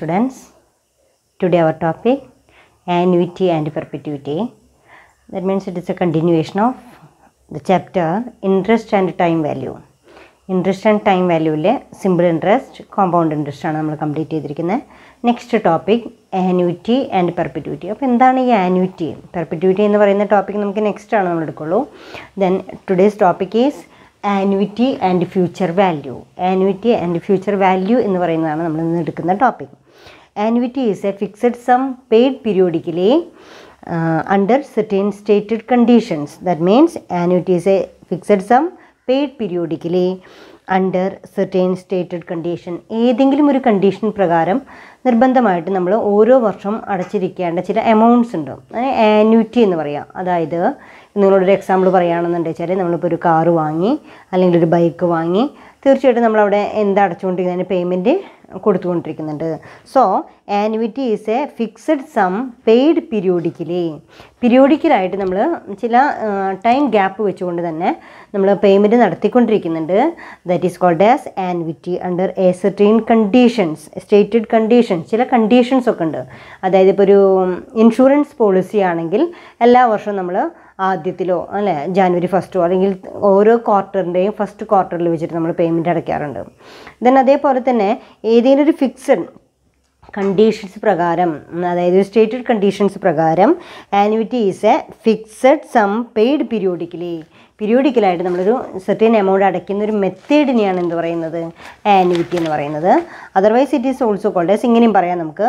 morning students today our topic annuity and perpetuity that means it is a continuation of the chapter interest and time value interest and time വാല്യൂവിൽ simple interest compound interest ആണ് നമ്മൾ complete ചെയ്തിരിക്കുന്നത് next topic annuity and perpetuity അപ്പോൾ എന്താണ് ഈ annuity പെർപ്പിറ്റ്യൂറ്റി എന്ന് പറയുന്ന topic നമുക്ക് നെക്സ്റ്റ് ആണ് നമ്മൾ എടുക്കുള്ളൂ then today's topic is annuity and future value annuity and future value എന്ന് പറയുന്നതാണ് നമ്മൾ ഇന്ന് എടുക്കുന്ന topic annuity is a fixed sum paid periodically under certain stated conditions that means annuity is a fixed sum paid periodically under certain stated condition ഏതെങ്കിലും ഒരു condition പ്രകാരം നിർബന്ധമായിട്ട് നമ്മൾ ഓരോ വർഷം അടച്ചിരിക്കേണ്ട ചില എമൗണ്ട്സ് ഉണ്ട് അതിന് ആന്യൂറ്റി എന്ന് പറയാം അതായത് നിങ്ങളോടൊരു എക്സാമ്പിൾ പറയുകയാണെന്നുണ്ടെച്ചാൽ നമ്മളിപ്പോൾ ഒരു കാറ് വാങ്ങി അല്ലെങ്കിൽ ഒരു ബൈക്ക് വാങ്ങി തീർച്ചയായിട്ടും നമ്മളവിടെ എന്താ അടച്ചുകൊണ്ടിരിക്കുന്ന പേയ്മെൻറ്റ് കൊടുത്തുകൊണ്ടിരിക്കുന്നുണ്ട് so annuity is a fixed sum paid periodically പീരിയോഡിക്കലായിട്ട് നമ്മൾ ചില ടൈം ഗ്യാപ്പ് വെച്ചുകൊണ്ട് തന്നെ നമ്മൾ പേയ്മെൻറ്റ് നടത്തിക്കൊണ്ടിരിക്കുന്നുണ്ട് that is called as annuity under a certain conditions stated conditions ചില കണ്ടീഷൻസ് ഒക്കെ ഉണ്ട് അതായത് ഇപ്പോൾ ഒരു ഇൻഷുറൻസ് പോളിസി ആണെങ്കിൽ എല്ലാ വർഷവും നമ്മൾ ആദ്യത്തിലോ അല്ലേ ജാനുവരി ഫസ്റ്റോ അല്ലെങ്കിൽ ഓരോ ക്വാർട്ടറിൻ്റെയും ഫസ്റ്റ് ക്വാർട്ടറിൽ വെച്ചിട്ട് നമ്മൾ പേയ്മെൻറ്റ് അടയ്ക്കാറുണ്ട് ദെൻ അതേപോലെ തന്നെ ഏതെങ്കിലും ഒരു ഫിക്സഡ് കണ്ടീഷൻസ് പ്രകാരം അതായത് സ്റ്റേറ്റഡ് കണ്ടീഷൻസ് പ്രകാരം annuity is a fixed sum paid periodically പീരിയോഡിക്കലായിട്ട് നമ്മളൊരു സെർട്ടിൻ എമൗണ്ട് അടയ്ക്കുന്ന ഒരു മെത്തേഡിനെയാണ് എന്ത് പറയുന്നത് ആനുവിറ്റി എന്ന് പറയുന്നത് otherwise it is also called as ഇങ്ങനെയും പറയാം നമുക്ക്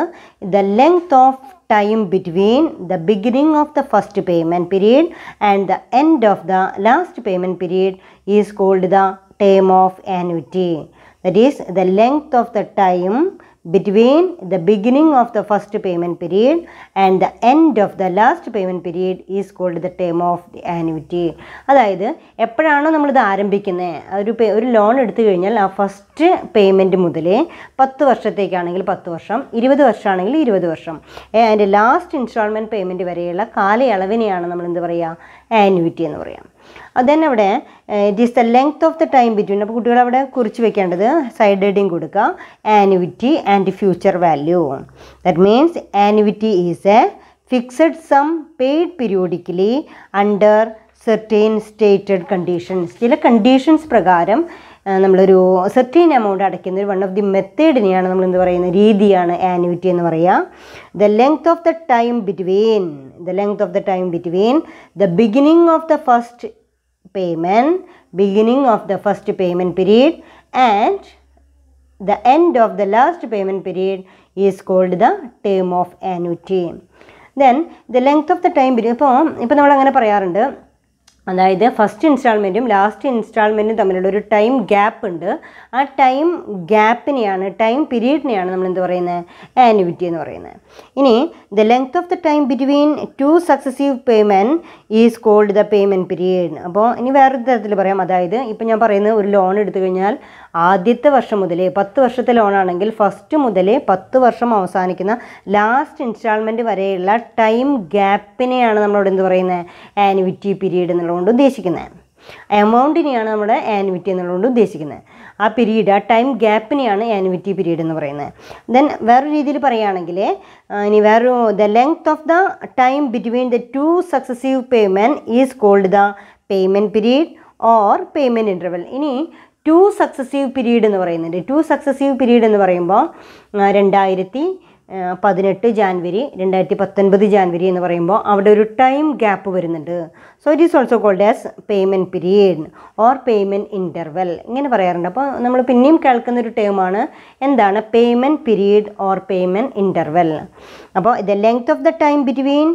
the length of time between the beginning of the first payment period and the end of the last payment period is called the term of annuity. That is the length of the time between the beginning of the first payment period and the end of the last payment period is called the term of the annuity അതായത് എപ്പോഴാണോ നമ്മളിത് ആരംഭിക്കുന്നത് ഒരു ഒരു loan എടുത്തു കഴിഞ്ഞാൽ ആ first payment മുതൽ പത്ത് വർഷത്തേക്കാണെങ്കിൽ പത്ത് വർഷം ഇരുപത് വർഷമാണെങ്കിൽ ഇരുപത് വർഷം അതിൻ്റെ ലാസ്റ്റ് ഇൻസ്റ്റാൾമെൻറ്റ് പേയ്മെൻറ്റ് വരെയുള്ള കാലയളവിനെയാണ് നമ്മൾ എന്ത് പറയുക ആനുവിറ്റി എന്ന് പറയാം ദെൻ അവിടെ it is the length of the time between അപ്പോൾ കുട്ടികൾ അവിടെ കുറിച്ച് വെക്കേണ്ടത് സൈഡ് ഹെഡിങ് കൊടുക്കുക annuity and future value that means annuity is a fixed sum paid periodically under certain stated conditions ചില കണ്ടീഷൻസ് പ്രകാരം നമ്മളൊരു സെർട്ടീൻ എമൗണ്ട് അടയ്ക്കുന്ന ഒരു വൺ ഓഫ് ദി മെത്തേഡിനെയാണ് നമ്മൾ എന്ത് പറയുന്നത് രീതിയാണ് ആനുവിറ്റി എന്ന് പറയുക the length of the time between the length of the time between the beginning of the first payment beginning of the first payment period and the end of the last payment period is called the term of annuity then the length of the time period ഇപ്പോൾ ഇപ്പോൾ നമ്മൾ അങ്ങനെ പറയാറുണ്ട് അതായത് first ഇൻസ്റ്റാൾമെൻറ്റും last ഇൻസ്റ്റാൾമെൻറ്റും തമ്മിലുള്ള ഒരു time gap ഉണ്ട് ആ ടൈം ഗ്യാപ്പിനെയാണ് ടൈം പീരീഡിനെയാണ് നമ്മൾ എന്ത് പറയുന്നത് ആനുവിറ്റി എന്ന് പറയുന്നത് ഇനി the length of the time between two successive payment is called the payment period അപ്പോൾ ഇനി വേറൊരു തരത്തിൽ പറയാം അതായത് ഇപ്പം ഞാൻ പറയുന്നത് ഒരു ലോൺ എടുത്തു കഴിഞ്ഞാൽ ആദ്യത്തെ വർഷം മുതലേ പത്ത് വർഷത്തെ ലോണാണെങ്കിൽ ഫസ്റ്റ് മുതലേ പത്ത് വർഷം അവസാനിക്കുന്ന ലാസ്റ്റ് ഇൻസ്റ്റാൾമെൻറ്റ് വരെയുള്ള ടൈം ഗ്യാപ്പിനെയാണ് നമ്മളോട് എന്ത് പറയുന്നത് ആനുവിറ്റി പീരീഡ് എന്നുള്ളതുകൊണ്ട് ഉദ്ദേശിക്കുന്നത് എമൗണ്ടിനെയാണ് നമ്മുടെ ആനുവിറ്റി എന്നുള്ളതുകൊണ്ട് ഉദ്ദേശിക്കുന്നത് ആ പീരീഡ് ആ ടൈം ഗ്യാപ്പിനെയാണ് ആനുവിറ്റി പീരീഡ് എന്ന് പറയുന്നത് ദെൻ വേറൊരു രീതിയിൽ പറയുകയാണെങ്കിൽ ഇനി വേറൊരു the length of the time between the two successive payment is called the payment period or payment interval ഇനി ടു സക്സസീവ് പീരീഡ് എന്ന് പറയുന്നുണ്ട് ടു സക്സസീവ് പീരീഡ് എന്ന് പറയുമ്പോൾ രണ്ടായിരത്തി പതിനെട്ട് ജാൻവരി രണ്ടായിരത്തി പത്തൊൻപത് ജാൻവരി എന്ന് പറയുമ്പോൾ അവിടെ ഒരു ടൈം ഗ്യാപ്പ് വരുന്നുണ്ട് so it is also called as payment period or payment interval ഇങ്ങനെ പറയാറുണ്ട് അപ്പോൾ നമ്മൾ പിന്നെയും കേൾക്കുന്ന ഒരു ടേമാണ് എന്താണ് payment period or payment interval അപ്പോൾ the length of the time between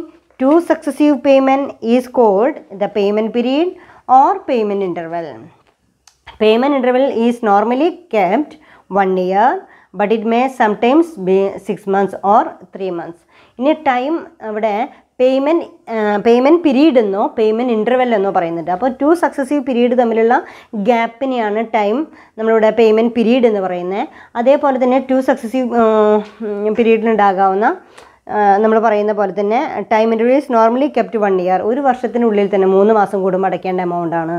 two successive payment is called the payment period or payment interval Payment interval is normally kept one year but it may sometimes be six months or three months ഇനി time അവിടെ payment payment period എന്നോ payment interval എന്നോ പറയുന്നുണ്ട് അപ്പോൾ two successive period തമ്മിലുള്ള ഗ്യാപ്പിനെയാണ് time നമ്മളിവിടെ payment period എന്ന് പറയുന്നത് അതേപോലെ തന്നെ ടു സക്സസീവ് പീരീഡിലുണ്ടാകാവുന്ന നമ്മൾ പറയുന്ന പോലെ തന്നെ time intervals normally kept one year ഒരു വർഷത്തിനുള്ളിൽ തന്നെ മൂന്ന് മാസം കൂടുമ്പോൾ അടയ്ക്കേണ്ട എമൗണ്ട് ആണ്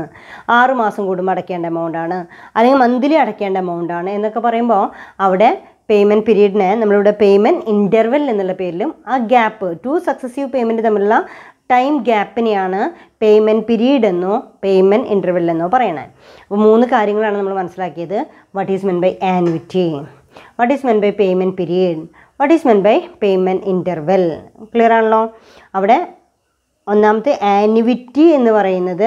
ആറ് മാസം കൂടുമ്പോൾ അടയ്ക്കേണ്ട എമൗണ്ട് ആണ് അല്ലെങ്കിൽ മന്ത്ലി അടയ്ക്കേണ്ട എമൗണ്ട് ആണ് എന്നൊക്കെ പറയുമ്പോൾ അവിടെ പേയ്മെൻറ്റ് പീരീഡിനെ നമ്മളിവിടെ പേയ്മെൻറ്റ് ഇൻ്റർവെൽ എന്നുള്ള പേരിലും ആ ഗ്യാപ്പ് ടു സക്സസീവ് പേയ്മെൻറ്റ് തമ്മിലുള്ള ടൈം ഗ്യാപ്പിനെയാണ് പേയ്മെൻറ്റ് പീരീഡ് എന്നോ പേയ്മെൻറ്റ് ഇൻ്റർവെൽ എന്നോ പറയണേ അപ്പോൾ മൂന്ന് കാര്യങ്ങളാണ് നമ്മൾ മനസ്സിലാക്കിയത് what is men by annuity what is men by payment period what is men by payment interval clear ആണല്ലോ അവിടെ ഒന്നാമത്തെ ആനുവിറ്റി എന്ന് പറയുന്നത്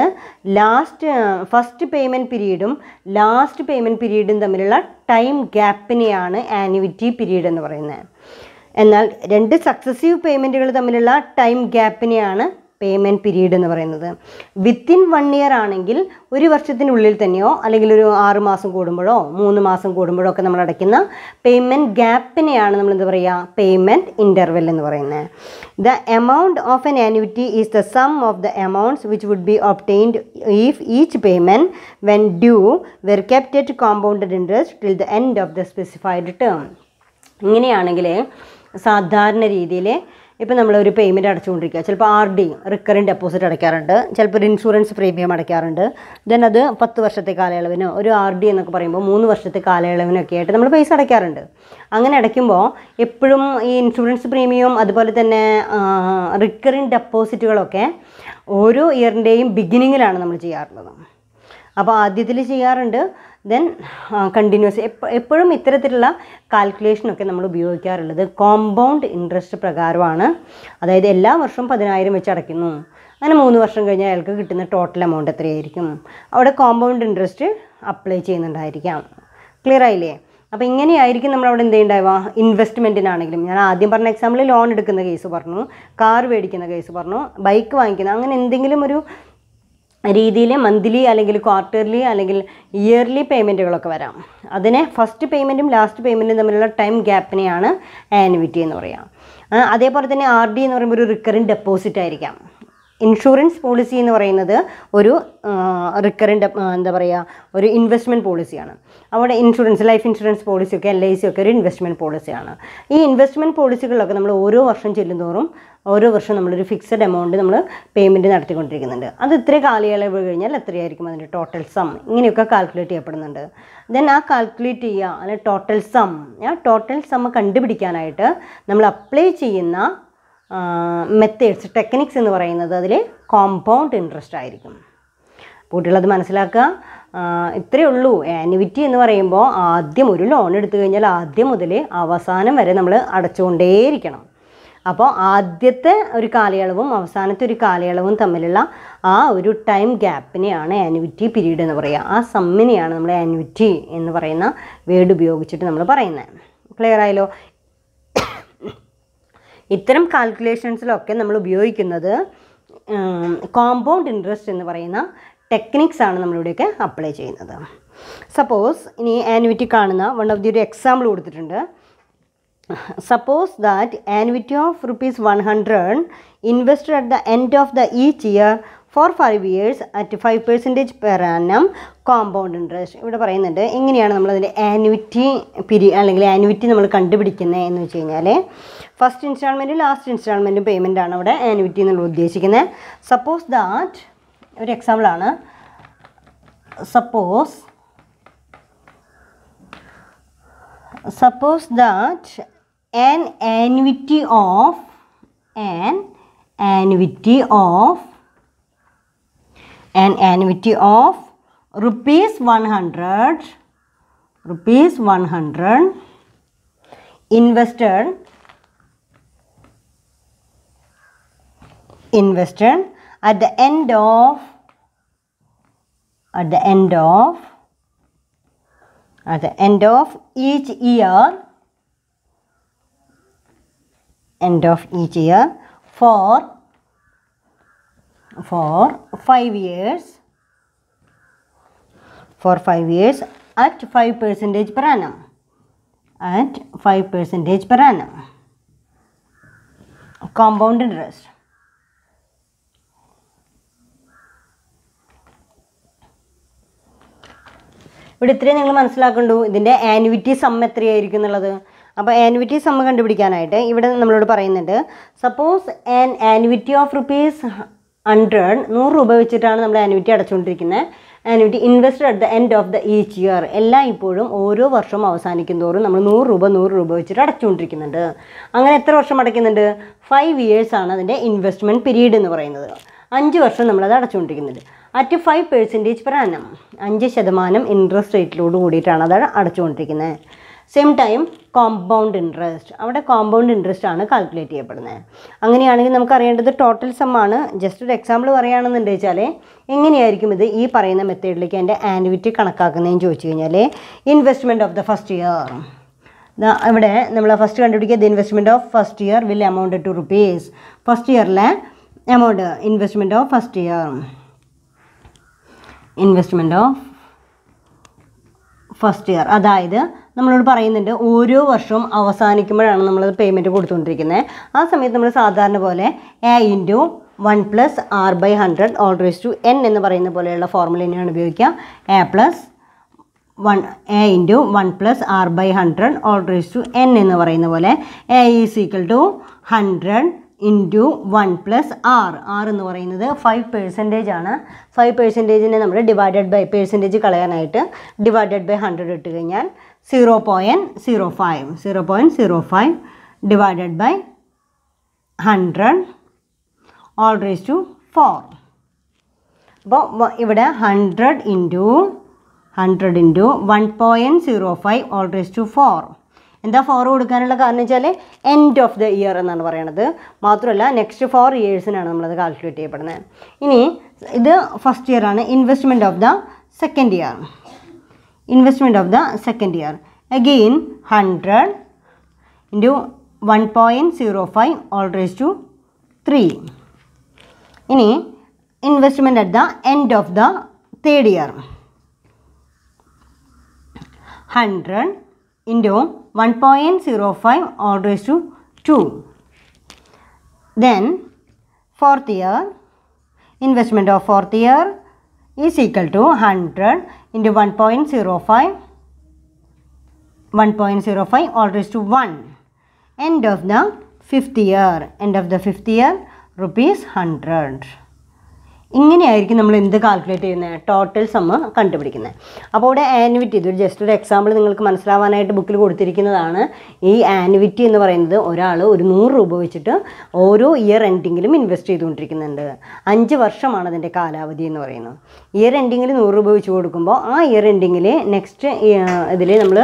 ലാസ്റ്റ് ഫസ്റ്റ് പേയ്മെൻറ്റ് പീരീഡും ലാസ്റ്റ് പേയ്മെൻറ്റ് പീരീഡും തമ്മിലുള്ള ടൈം ഗ്യാപ്പിനെയാണ് ആനുവിറ്റി പീരീഡ് എന്ന് പറയുന്നത് എന്നാൽ രണ്ട് സക്സസീവ് പേയ്മെൻറ്റുകൾ തമ്മിലുള്ള ടൈം ഗ്യാപ്പിനെയാണ് പേയ്മെൻറ്റ് പീരീഡ് എന്ന് പറയുന്നത് വിത്തിൻ വൺ ഇയർ ആണെങ്കിൽ ഒരു വർഷത്തിനുള്ളിൽ തന്നെയോ അല്ലെങ്കിൽ ഒരു ആറ് മാസം കൂടുമ്പോഴോ മൂന്ന് മാസം കൂടുമ്പോഴോ ഒക്കെ നമ്മൾ അടയ്ക്കുന്ന പേയ്മെൻറ്റ് ഗ്യാപ്പിനെയാണ് നമ്മൾ എന്താ പറയുക പേയ്മെൻറ്റ് ഇൻ്റർവെൽ എന്ന് പറയുന്നത് the amount of an annuity is the sum of the amounts which would be obtained if each payment when due were capitated compounded interest till the end of the specified term ഇങ്ങനെയാണെങ്കിൽ സാധാരണ രീതിയിൽ ഇപ്പോൾ നമ്മളൊരു payment അടച്ചുകൊണ്ടിരിക്കുക ചിലപ്പോൾ R D recurring deposit അടയ്ക്കാറുണ്ട് ചിലപ്പോൾ ഒരു ഇൻഷുറൻസ് പ്രീമിയം അടയ്ക്കാറുണ്ട് ദെൻ അത് പത്ത് വർഷത്തെ കാലയളവിനോ ഒരു ആർ ഡി എന്നൊക്കെ പറയുമ്പോൾ മൂന്ന് വർഷത്തെ കാലയളവിനൊക്കെ ആയിട്ട് നമ്മൾ പൈസ അടയ്ക്കാറുണ്ട് അങ്ങനെ അടയ്ക്കുമ്പോൾ എപ്പോഴും ഈ ഇൻഷുറൻസ് പ്രീമിയം അതുപോലെ തന്നെ റിക്കറിങ് ഡെപ്പോസിറ്റുകളൊക്കെ ഓരോ ഇയറിൻ്റെയും ബിഗിനിങ്ങിലാണ് നമ്മൾ ചെയ്യാറുള്ളത് അപ്പോൾ ആദ്യത്തിൽ ചെയ്യാറുണ്ട് ദെൻ കണ്ടിന്യൂസ് എപ്പോഴും ഇത്തരത്തിലുള്ള കാൽക്കുലേഷനൊക്കെ നമ്മൾ ഉപയോഗിക്കാറുള്ളത് കോമ്പൗണ്ട് ഇൻട്രസ്റ്റ് പ്രകാരമാണ് അതായത് എല്ലാ വർഷവും പതിനായിരം വെച്ച് അടയ്ക്കുന്നു അങ്ങനെ മൂന്ന് വർഷം കഴിഞ്ഞാൽ അയാൾക്ക് കിട്ടുന്ന ടോട്ടൽ എമൗണ്ട് എത്രയായിരിക്കും അവിടെ കോമ്പൗണ്ട് ഇൻട്രസ്റ്റ് അപ്ലൈ ചെയ്യുന്നുണ്ടായിരിക്കാം ക്ലിയർ ആയില്ലേ അപ്പോൾ ഇങ്ങനെയായിരിക്കും നമ്മൾ അവിടെ എന്ത് ചെയ്യണ്ടാവുക ഇൻവെസ്റ്റ്മെൻറ്റിനാണെങ്കിലും ഞാൻ ആദ്യം പറഞ്ഞ എക്സാമ്പിൾ ലോൺ എടുക്കുന്ന കേസ് പറഞ്ഞു കാർ മേടിക്കുന്ന കേസ് പറഞ്ഞു ബൈക്ക് വാങ്ങിക്കുന്ന അങ്ങനെ എന്തെങ്കിലും ഒരു രീതിയിൽ മന്ത്ലി അല്ലെങ്കിൽ ക്വാർട്ടർലി അല്ലെങ്കിൽ ഇയർലി പേയ്മെൻറ്റുകളൊക്കെ വരാം അതിനെ ഫസ്റ്റ് പേയ്മെൻറ്റും ലാസ്റ്റ് പേയ്മെൻറ്റും തമ്മിലുള്ള ടൈം ഗ്യാപ്പിനെയാണ് ആനുവിറ്റി എന്ന് പറയുക അതേപോലെ തന്നെ ആർ ഡി എന്ന് പറയുമ്പോൾ ഒരു റിക്കറിങ് ഡെപ്പോസിറ്റ് ആയിരിക്കാം ഇൻഷുറൻസ് പോളിസി എന്ന് പറയുന്നത് ഒരു റിക്കറിൻ്റെ എന്താ പറയുക ഒരു ഇൻവെസ്റ്റ്മെൻറ്റ് പോളിസിയാണ് അവിടെ ഇൻഷുറൻസ് ലൈഫ് ഇൻഷുറൻസ് പോളിസിയൊക്കെ എൽ ഐ സി ഒക്കെ ഒരു ഇൻവെസ്റ്റ്മെൻറ്റ് പോളിസിയാണ് ഈ ഇൻവെസ്റ്റ്മെൻറ്റ് പോളിസികളിലൊക്കെ നമ്മൾ ഓരോ വർഷം ചെല്ലുന്തോറും ഓരോ വർഷം നമ്മളൊരു ഫിക്സഡ് എമൗണ്ട് നമ്മൾ പേയ്മെൻറ്റ് നടത്തിക്കൊണ്ടിരിക്കുന്നുണ്ട് അത് ഇത്ര കാലയളവ് കഴിഞ്ഞാൽ എത്രയായിരിക്കും അതിൻ്റെ ടോട്ടൽ സം ഇങ്ങനെയൊക്കെ കാൽക്കുലേറ്റ് ചെയ്യപ്പെടുന്നുണ്ട് ദെൻ ആ കാൽക്കുലേറ്റ് ചെയ്യുക അല്ലെങ്കിൽ ടോട്ടൽ സം ആ ടോട്ടൽ സം കണ്ടുപിടിക്കാനായിട്ട് നമ്മൾ അപ്ലൈ ചെയ്യുന്ന മെത്തേഡ്സ് ടെക്നിക്സ് എന്ന് പറയുന്നത് അതിൽ കോമ്പൗണ്ട് ഇൻട്രസ്റ്റ് ആയിരിക്കും കുട്ടികളത് മനസ്സിലാക്കുക ഇത്രയേ ഉള്ളൂ ആനുവിറ്റി എന്ന് പറയുമ്പോൾ ആദ്യം ഒരു ലോൺ എടുത്തു കഴിഞ്ഞാൽ ആദ്യം മുതൽ അവസാനം വരെ നമ്മൾ അടച്ചുകൊണ്ടേയിരിക്കണം അപ്പോൾ ആദ്യത്തെ ഒരു കാലയളവും അവസാനത്തെ ഒരു കാലയളവും തമ്മിലുള്ള ആ ഒരു ടൈം ഗ്യാപ്പിനെയാണ് ആനുവിറ്റി പീരീഡ് എന്ന് പറയുക ആ സമ്മിനെയാണ് നമ്മൾ ആനുവിറ്റി എന്ന് പറയുന്ന വേർഡ് ഉപയോഗിച്ചിട്ട് നമ്മൾ പറയുന്നത് ക്ലിയർ ആയല്ലോ ഇത്തരം കാൽക്കുലേഷൻസിലൊക്കെ നമ്മൾ ഉപയോഗിക്കുന്നത് കോമ്പൗണ്ട് ഇൻട്രസ്റ്റ് എന്ന് പറയുന്ന ടെക്നിക്സ് ആണ് നമ്മളിവിടെയൊക്കെ അപ്ലൈ ചെയ്യുന്നത് സപ്പോസ് ഇനി ആനുവിറ്റി കാണുന്ന വൺ ഓഫ് ദി ഒരു എക്സാമ്പിൾ കൊടുത്തിട്ടുണ്ട് suppose that annuity of rupees one hundred invested at the end of the each year for five years at five percentage per annum compound interest ഇവിടെ പറയുന്നുണ്ട് എങ്ങനെയാണ് നമ്മളതിൻ്റെ annuity പിരി അല്ലെങ്കിൽ annuity നമ്മൾ കണ്ടുപിടിക്കുന്നത് എന്ന് വെച്ച് കഴിഞ്ഞാൽ ഫസ്റ്റ് ഇൻസ്റ്റാൾമെൻറ്റും ലാസ്റ്റ് ഇൻസ്റ്റാൾമെൻറ്റും പേയ്മെൻ്റ് ആണ് അവിടെ ആനുവിറ്റി എന്നുള്ള ഉദ്ദേശിക്കുന്നത് സപ്പോസ് ദാറ്റ് ഒരു എക്സാമ്പിളാണ് suppose suppose that an annuity of an annuity of an annuity of rupees 100 rupees 100 invested invested at the end of at the end of at the end of each year end of each year for for 5 years for 5 years at 5 percentage per annum at 5 percentage per annum compound interest ഇവിടെ ഇത്രയും നിങ്ങൾ മനസ്സിലാക്കണ്ടു ഇതിൻ്റെ annuity some എത്രയായിരിക്കും എന്നുള്ളത് അപ്പോൾ annuity സമ്മ കണ്ടുപിടിക്കാനായിട്ട് ഇവിടെ നമ്മളോട് പറയുന്നുണ്ട് suppose an annuity of rupees hundred നൂറ് രൂപ വെച്ചിട്ടാണ് നമ്മൾ ആനുവിറ്റി അടച്ചുകൊണ്ടിരിക്കുന്നത് annuity invested at the end of the each year എല്ലാം ഇപ്പോഴും ഓരോ വർഷവും അവസാനിക്കും തോറും നമ്മൾ നൂറ് രൂപ നൂറ് രൂപ വെച്ചിട്ട് അടച്ചുകൊണ്ടിരിക്കുന്നുണ്ട് അങ്ങനെ എത്ര വർഷം അടയ്ക്കുന്നുണ്ട് ഫൈവ് ഇയേഴ്സാണ് അതിൻ്റെ ഇൻവെസ്റ്റ്മെൻറ്റ് പീരീഡ് എന്ന് പറയുന്നത് അഞ്ച് വർഷം നമ്മളത് അടച്ചുകൊണ്ടിരിക്കുന്നുണ്ട് അറ്റ് ഫൈവ് പെർസെൻറ്റേജ് പ്രാനം അഞ്ച് ശതമാനം ഇൻട്രസ്റ്റ് റേറ്റിലോട് കൂടിയിട്ടാണ് അത് അടച്ചുകൊണ്ടിരിക്കുന്നത് സെയിം ടൈം കോമ്പൗണ്ട് ഇൻട്രസ്റ്റ് അവിടെ കോമ്പൗണ്ട് ഇൻട്രസ്റ്റ് ആണ് കാൽക്കുലേറ്റ് ചെയ്യപ്പെടുന്നത് അങ്ങനെയാണെങ്കിൽ നമുക്കറിയേണ്ടത് ടോട്ടൽ സമ്മാണ് ജസ്റ്റ് ഒരു എക്സാമ്പിൾ പറയുകയാണെന്നുണ്ട് വെച്ചാൽ എങ്ങനെയായിരിക്കും ഇത് ഈ പറയുന്ന മെത്തേഡിലേക്ക് എൻ്റെ ആനുവിറ്റി കണക്കാക്കുന്നതെന്ന് ചോദിച്ചു കഴിഞ്ഞാൽ investment of the first year ഇവിടെ നമ്മൾ ഫസ്റ്റ് കണ്ടുപിടിക്കുക the investment of first year will amount to rupees first ഇയറിലെ amount investment of first year investment of first year അതായത് നമ്മളോട് പറയുന്നുണ്ട് ഓരോ വർഷവും അവസാനിക്കുമ്പോഴാണ് നമ്മൾ പേയ്മെൻറ്റ് കൊടുത്തുകൊണ്ടിരിക്കുന്നത് ആ സമയത്ത് നമ്മൾ സാധാരണ പോലെ A into one plus R by hundred whole raised to N എന്ന് പറയുന്ന പോലെയുള്ള ഫോർമുല തന്നെയാണ് ഉപയോഗിക്കുക A plus one A into one plus R by hundred whole raised to N എന്ന് പറയുന്ന പോലെ A is equal to hundred into one plus R R എന്ന് പറയുന്നത് ഫൈവ് പേഴ്സൻറ്റേജ് ആണ് ഫൈവ് പേഴ്സൻറ്റേജിനെ നമ്മൾ ഡിവൈഡഡ് ബൈ പേഴ്സൻറ്റേജ് കളയാനായിട്ട് ഡിവൈഡഡ് ബൈ ഹൺഡ്രഡ് ഇട്ട് കഴിഞ്ഞാൽ zero zero zero point point five zero five divided by hundred whole raised to four അപ്പോൾ ഇവിടെ hundred into hundred into one point zero five whole raised to four എന്താ four കൊടുക്കാനുള്ള കാരണം വെച്ചാൽ end of the year എന്നാണ് പറയണത് മാത്രമല്ല next four ഇയേഴ്സിനാണ് നമ്മളത് കാൽക്കുലേറ്റ് ചെയ്യപ്പെടുന്നത് ഇനി ഇത് ഫസ്റ്റ് ഇയർ ആണ് investment of the second year investment of the second year. Again 100 into 1.05 all raised to 3. Any investment at the end of the third year. 100 into 1.05 all raised to 2. Then fourth year investment of fourth year is equal to 100 into 1.05 1.05 all raised to 1 end of the fifth year end of the fifth year rupees 100 ഇങ്ങനെയായിരിക്കും നമ്മൾ എന്ത് calculate ചെയ്യുന്നത് total സമ്മ കണ്ടുപിടിക്കുന്നത് അപ്പോൾ ഇവിടെ annuity ഇതൊരു just ഒരു എക്സാമ്പിൾ നിങ്ങൾക്ക് മനസ്സിലാവാനായിട്ട് ബുക്കിൽ കൊടുത്തിരിക്കുന്നതാണ് ഈ ആനുവിറ്റി എന്ന് പറയുന്നത് ഒരാൾ ഒരു നൂറ് രൂപ വെച്ചിട്ട് ഓരോ ഇയർ എൻഡിങ്ങിലും ഇൻവെസ്റ്റ് ചെയ്തുകൊണ്ടിരിക്കുന്നുണ്ട് അഞ്ച് വർഷമാണ് അതിൻ്റെ കാലാവധി എന്ന് പറയുന്നത് ഇയർ എൻഡിങ്ങിൽ നൂറ് രൂപ വെച്ച് കൊടുക്കുമ്പോൾ ആ ഇയർ എൻഡിങ്ങിൽ നെക്സ്റ്റ് ഇതിൽ നമ്മൾ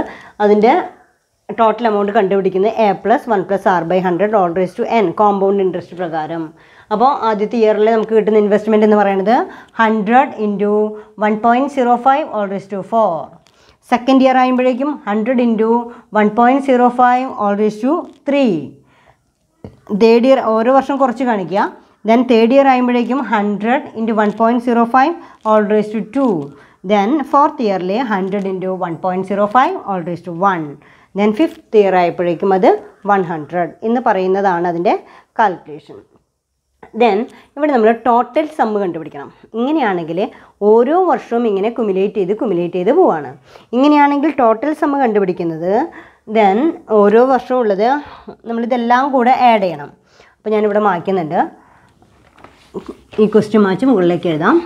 അതിൻ്റെ ടോട്ടൽ എമൗണ്ട് കണ്ടുപിടിക്കുന്നത് A plus one plus R by hundred whole to N compound interest പ്രകാരം അപ്പോൾ ആദ്യത്തെ ഇയറിൽ നമുക്ക് കിട്ടുന്ന ഇൻവെസ്റ്റ്മെൻറ്റ് എന്ന് പറയുന്നത് hundred into one point zero five ഓൾറേസ് to four second year ആകുമ്പോഴേക്കും hundred into one point zero five ഓൾറേസ് to three third year ഓരോ വർഷം കുറച്ച് കാണിക്കുക ദെൻ തേർഡ് ഇയർ ആകുമ്പോഴേക്കും hundred into one point zero five ഓൾറേസ് to two then fourth ഇയറിൽ hundred into one point zero five ഓൾറേസ് to one then fifth year ആയപ്പോഴേക്കും അത് one hundred എന്ന് പറയുന്നതാണ് അതിൻ്റെ കാൽക്കുലേഷൻ ദെൻ ഇവിടെ നമ്മൾ ടോട്ടൽ സമ്മ് കണ്ടുപിടിക്കണം ഇങ്ങനെയാണെങ്കിൽ ഓരോ വർഷവും ഇങ്ങനെ കുമുലേറ്റ് ചെയ്ത് കുമുലേറ്റ് ചെയ്ത് പോവാണ് ഇങ്ങനെയാണെങ്കിൽ ടോട്ടൽ സമ്മ് കണ്ടുപിടിക്കുന്നത് ദെൻ ഓരോ വർഷവും ഉള്ളത് നമ്മളിതെല്ലാം കൂടെ ആഡ് ചെയ്യണം അപ്പോൾ ഞാനിവിടെ മായ്ക്കുന്നുണ്ട് ഈ ക്വസ്റ്റ്യൻ മാച്ച് മുകളിലേക്ക് എഴുതാം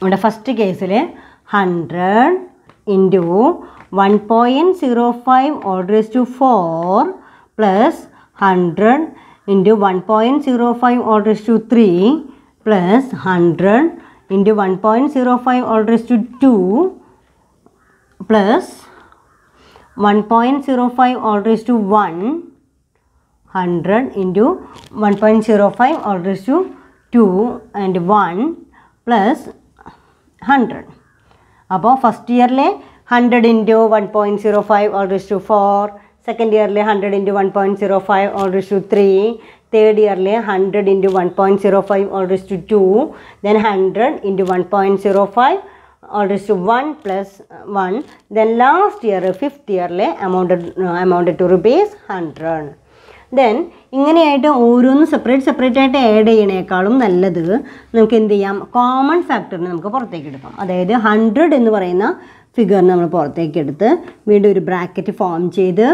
ഇവിടെ ഫസ്റ്റ് കേസിൽ hundred into one point zero five ഓർഡേഴ്സ് to four plus 100 into 1.05 all to 3 plus 100 into 1.05 all to 2 plus 1.05 all to 100 into 1.05 all to 2 and 1 plus 100 above first year lay 100 into 1.05 all to 4 second ഇയറിൽ hundred into one point zero five ഓൾഡേഴ്സ് to three third ഇയറിൽ hundred into one point zero five ഓൾഡേഴ്സ് to two then hundred into one point zero five ഓൾഡേഴ്സ് to one plus one then last year fifth ഇയറിൽ amount amount to rupees hundred then ഇങ്ങനെയായിട്ട് ഓരോന്നും separate separate ആയിട്ട് add ചെയ്യണേക്കാളും നല്ലത് നമുക്ക് എന്ത് ചെയ്യാം കോമൺ ഫാക്ടറിനെ നമുക്ക് പുറത്തേക്ക് എടുക്കാം അതായത് ഹൺഡ്രഡ് എന്ന് പറയുന്ന ഫിഗർ നമ്മൾ പുറത്തേക്ക് എടുത്ത് വീണ്ടും ഒരു ബ്രാക്കറ്റ് ഫോം ചെയ്ത്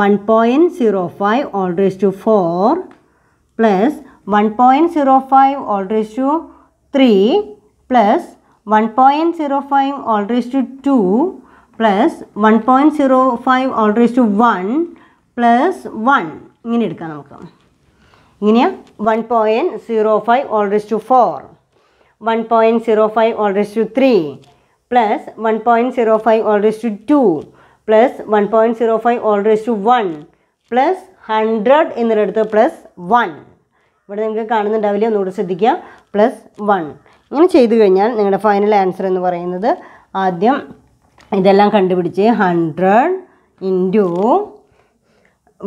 one point zero five ഓൾറേസ് to four plus one point zero five ഓൾറേസ് to three plus one point zero five ഓൾറേസ് to two plus one point zero five ഓൾറേസ് to one plus one ഇങ്ങനെ എടുക്കാം നമുക്ക് ഇങ്ങനെയാ one point zero five ഓൾറേസ് to four one point zero five ഓൾറേസ് to three plus one point zero five ഓൾറേസ് to two plus one point zero five ഓൾറേസ് to one plus hundred എന്നൊരിടത്ത് plus one ഇവിടെ നിങ്ങൾക്ക് കാണുന്നുണ്ടാവില്ല ഒന്നുകൂടെ ശ്രദ്ധിക്കുക plus one ഇങ്ങനെ ചെയ്തു കഴിഞ്ഞാൽ നിങ്ങളുടെ final answer എന്ന് പറയുന്നത് ആദ്യം ഇതെല്ലാം കണ്ടുപിടിച്ച് ഹൺഡ്രഡ് ഇൻറ്റു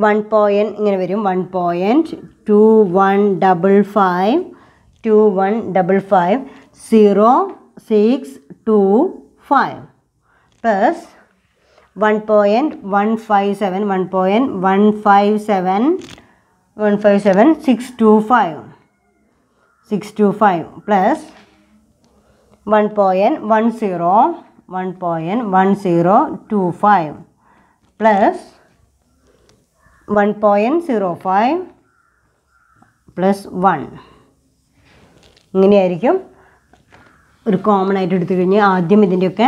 വൺ പോയിൻറ്റ് ഇങ്ങനെ വരും one point two one double five two one double five zero six 2, 5 plus 1.157, 1.157, 157, 625, 625 plus 1.10, 1.1025 plus 1.05 plus one ഇങ്ങനെയായിരിക്കും ഒരു കോമൺ ആയിട്ട് എടുത്തു കഴിഞ്ഞാൽ ആദ്യം ഇതിൻ്റെയൊക്കെ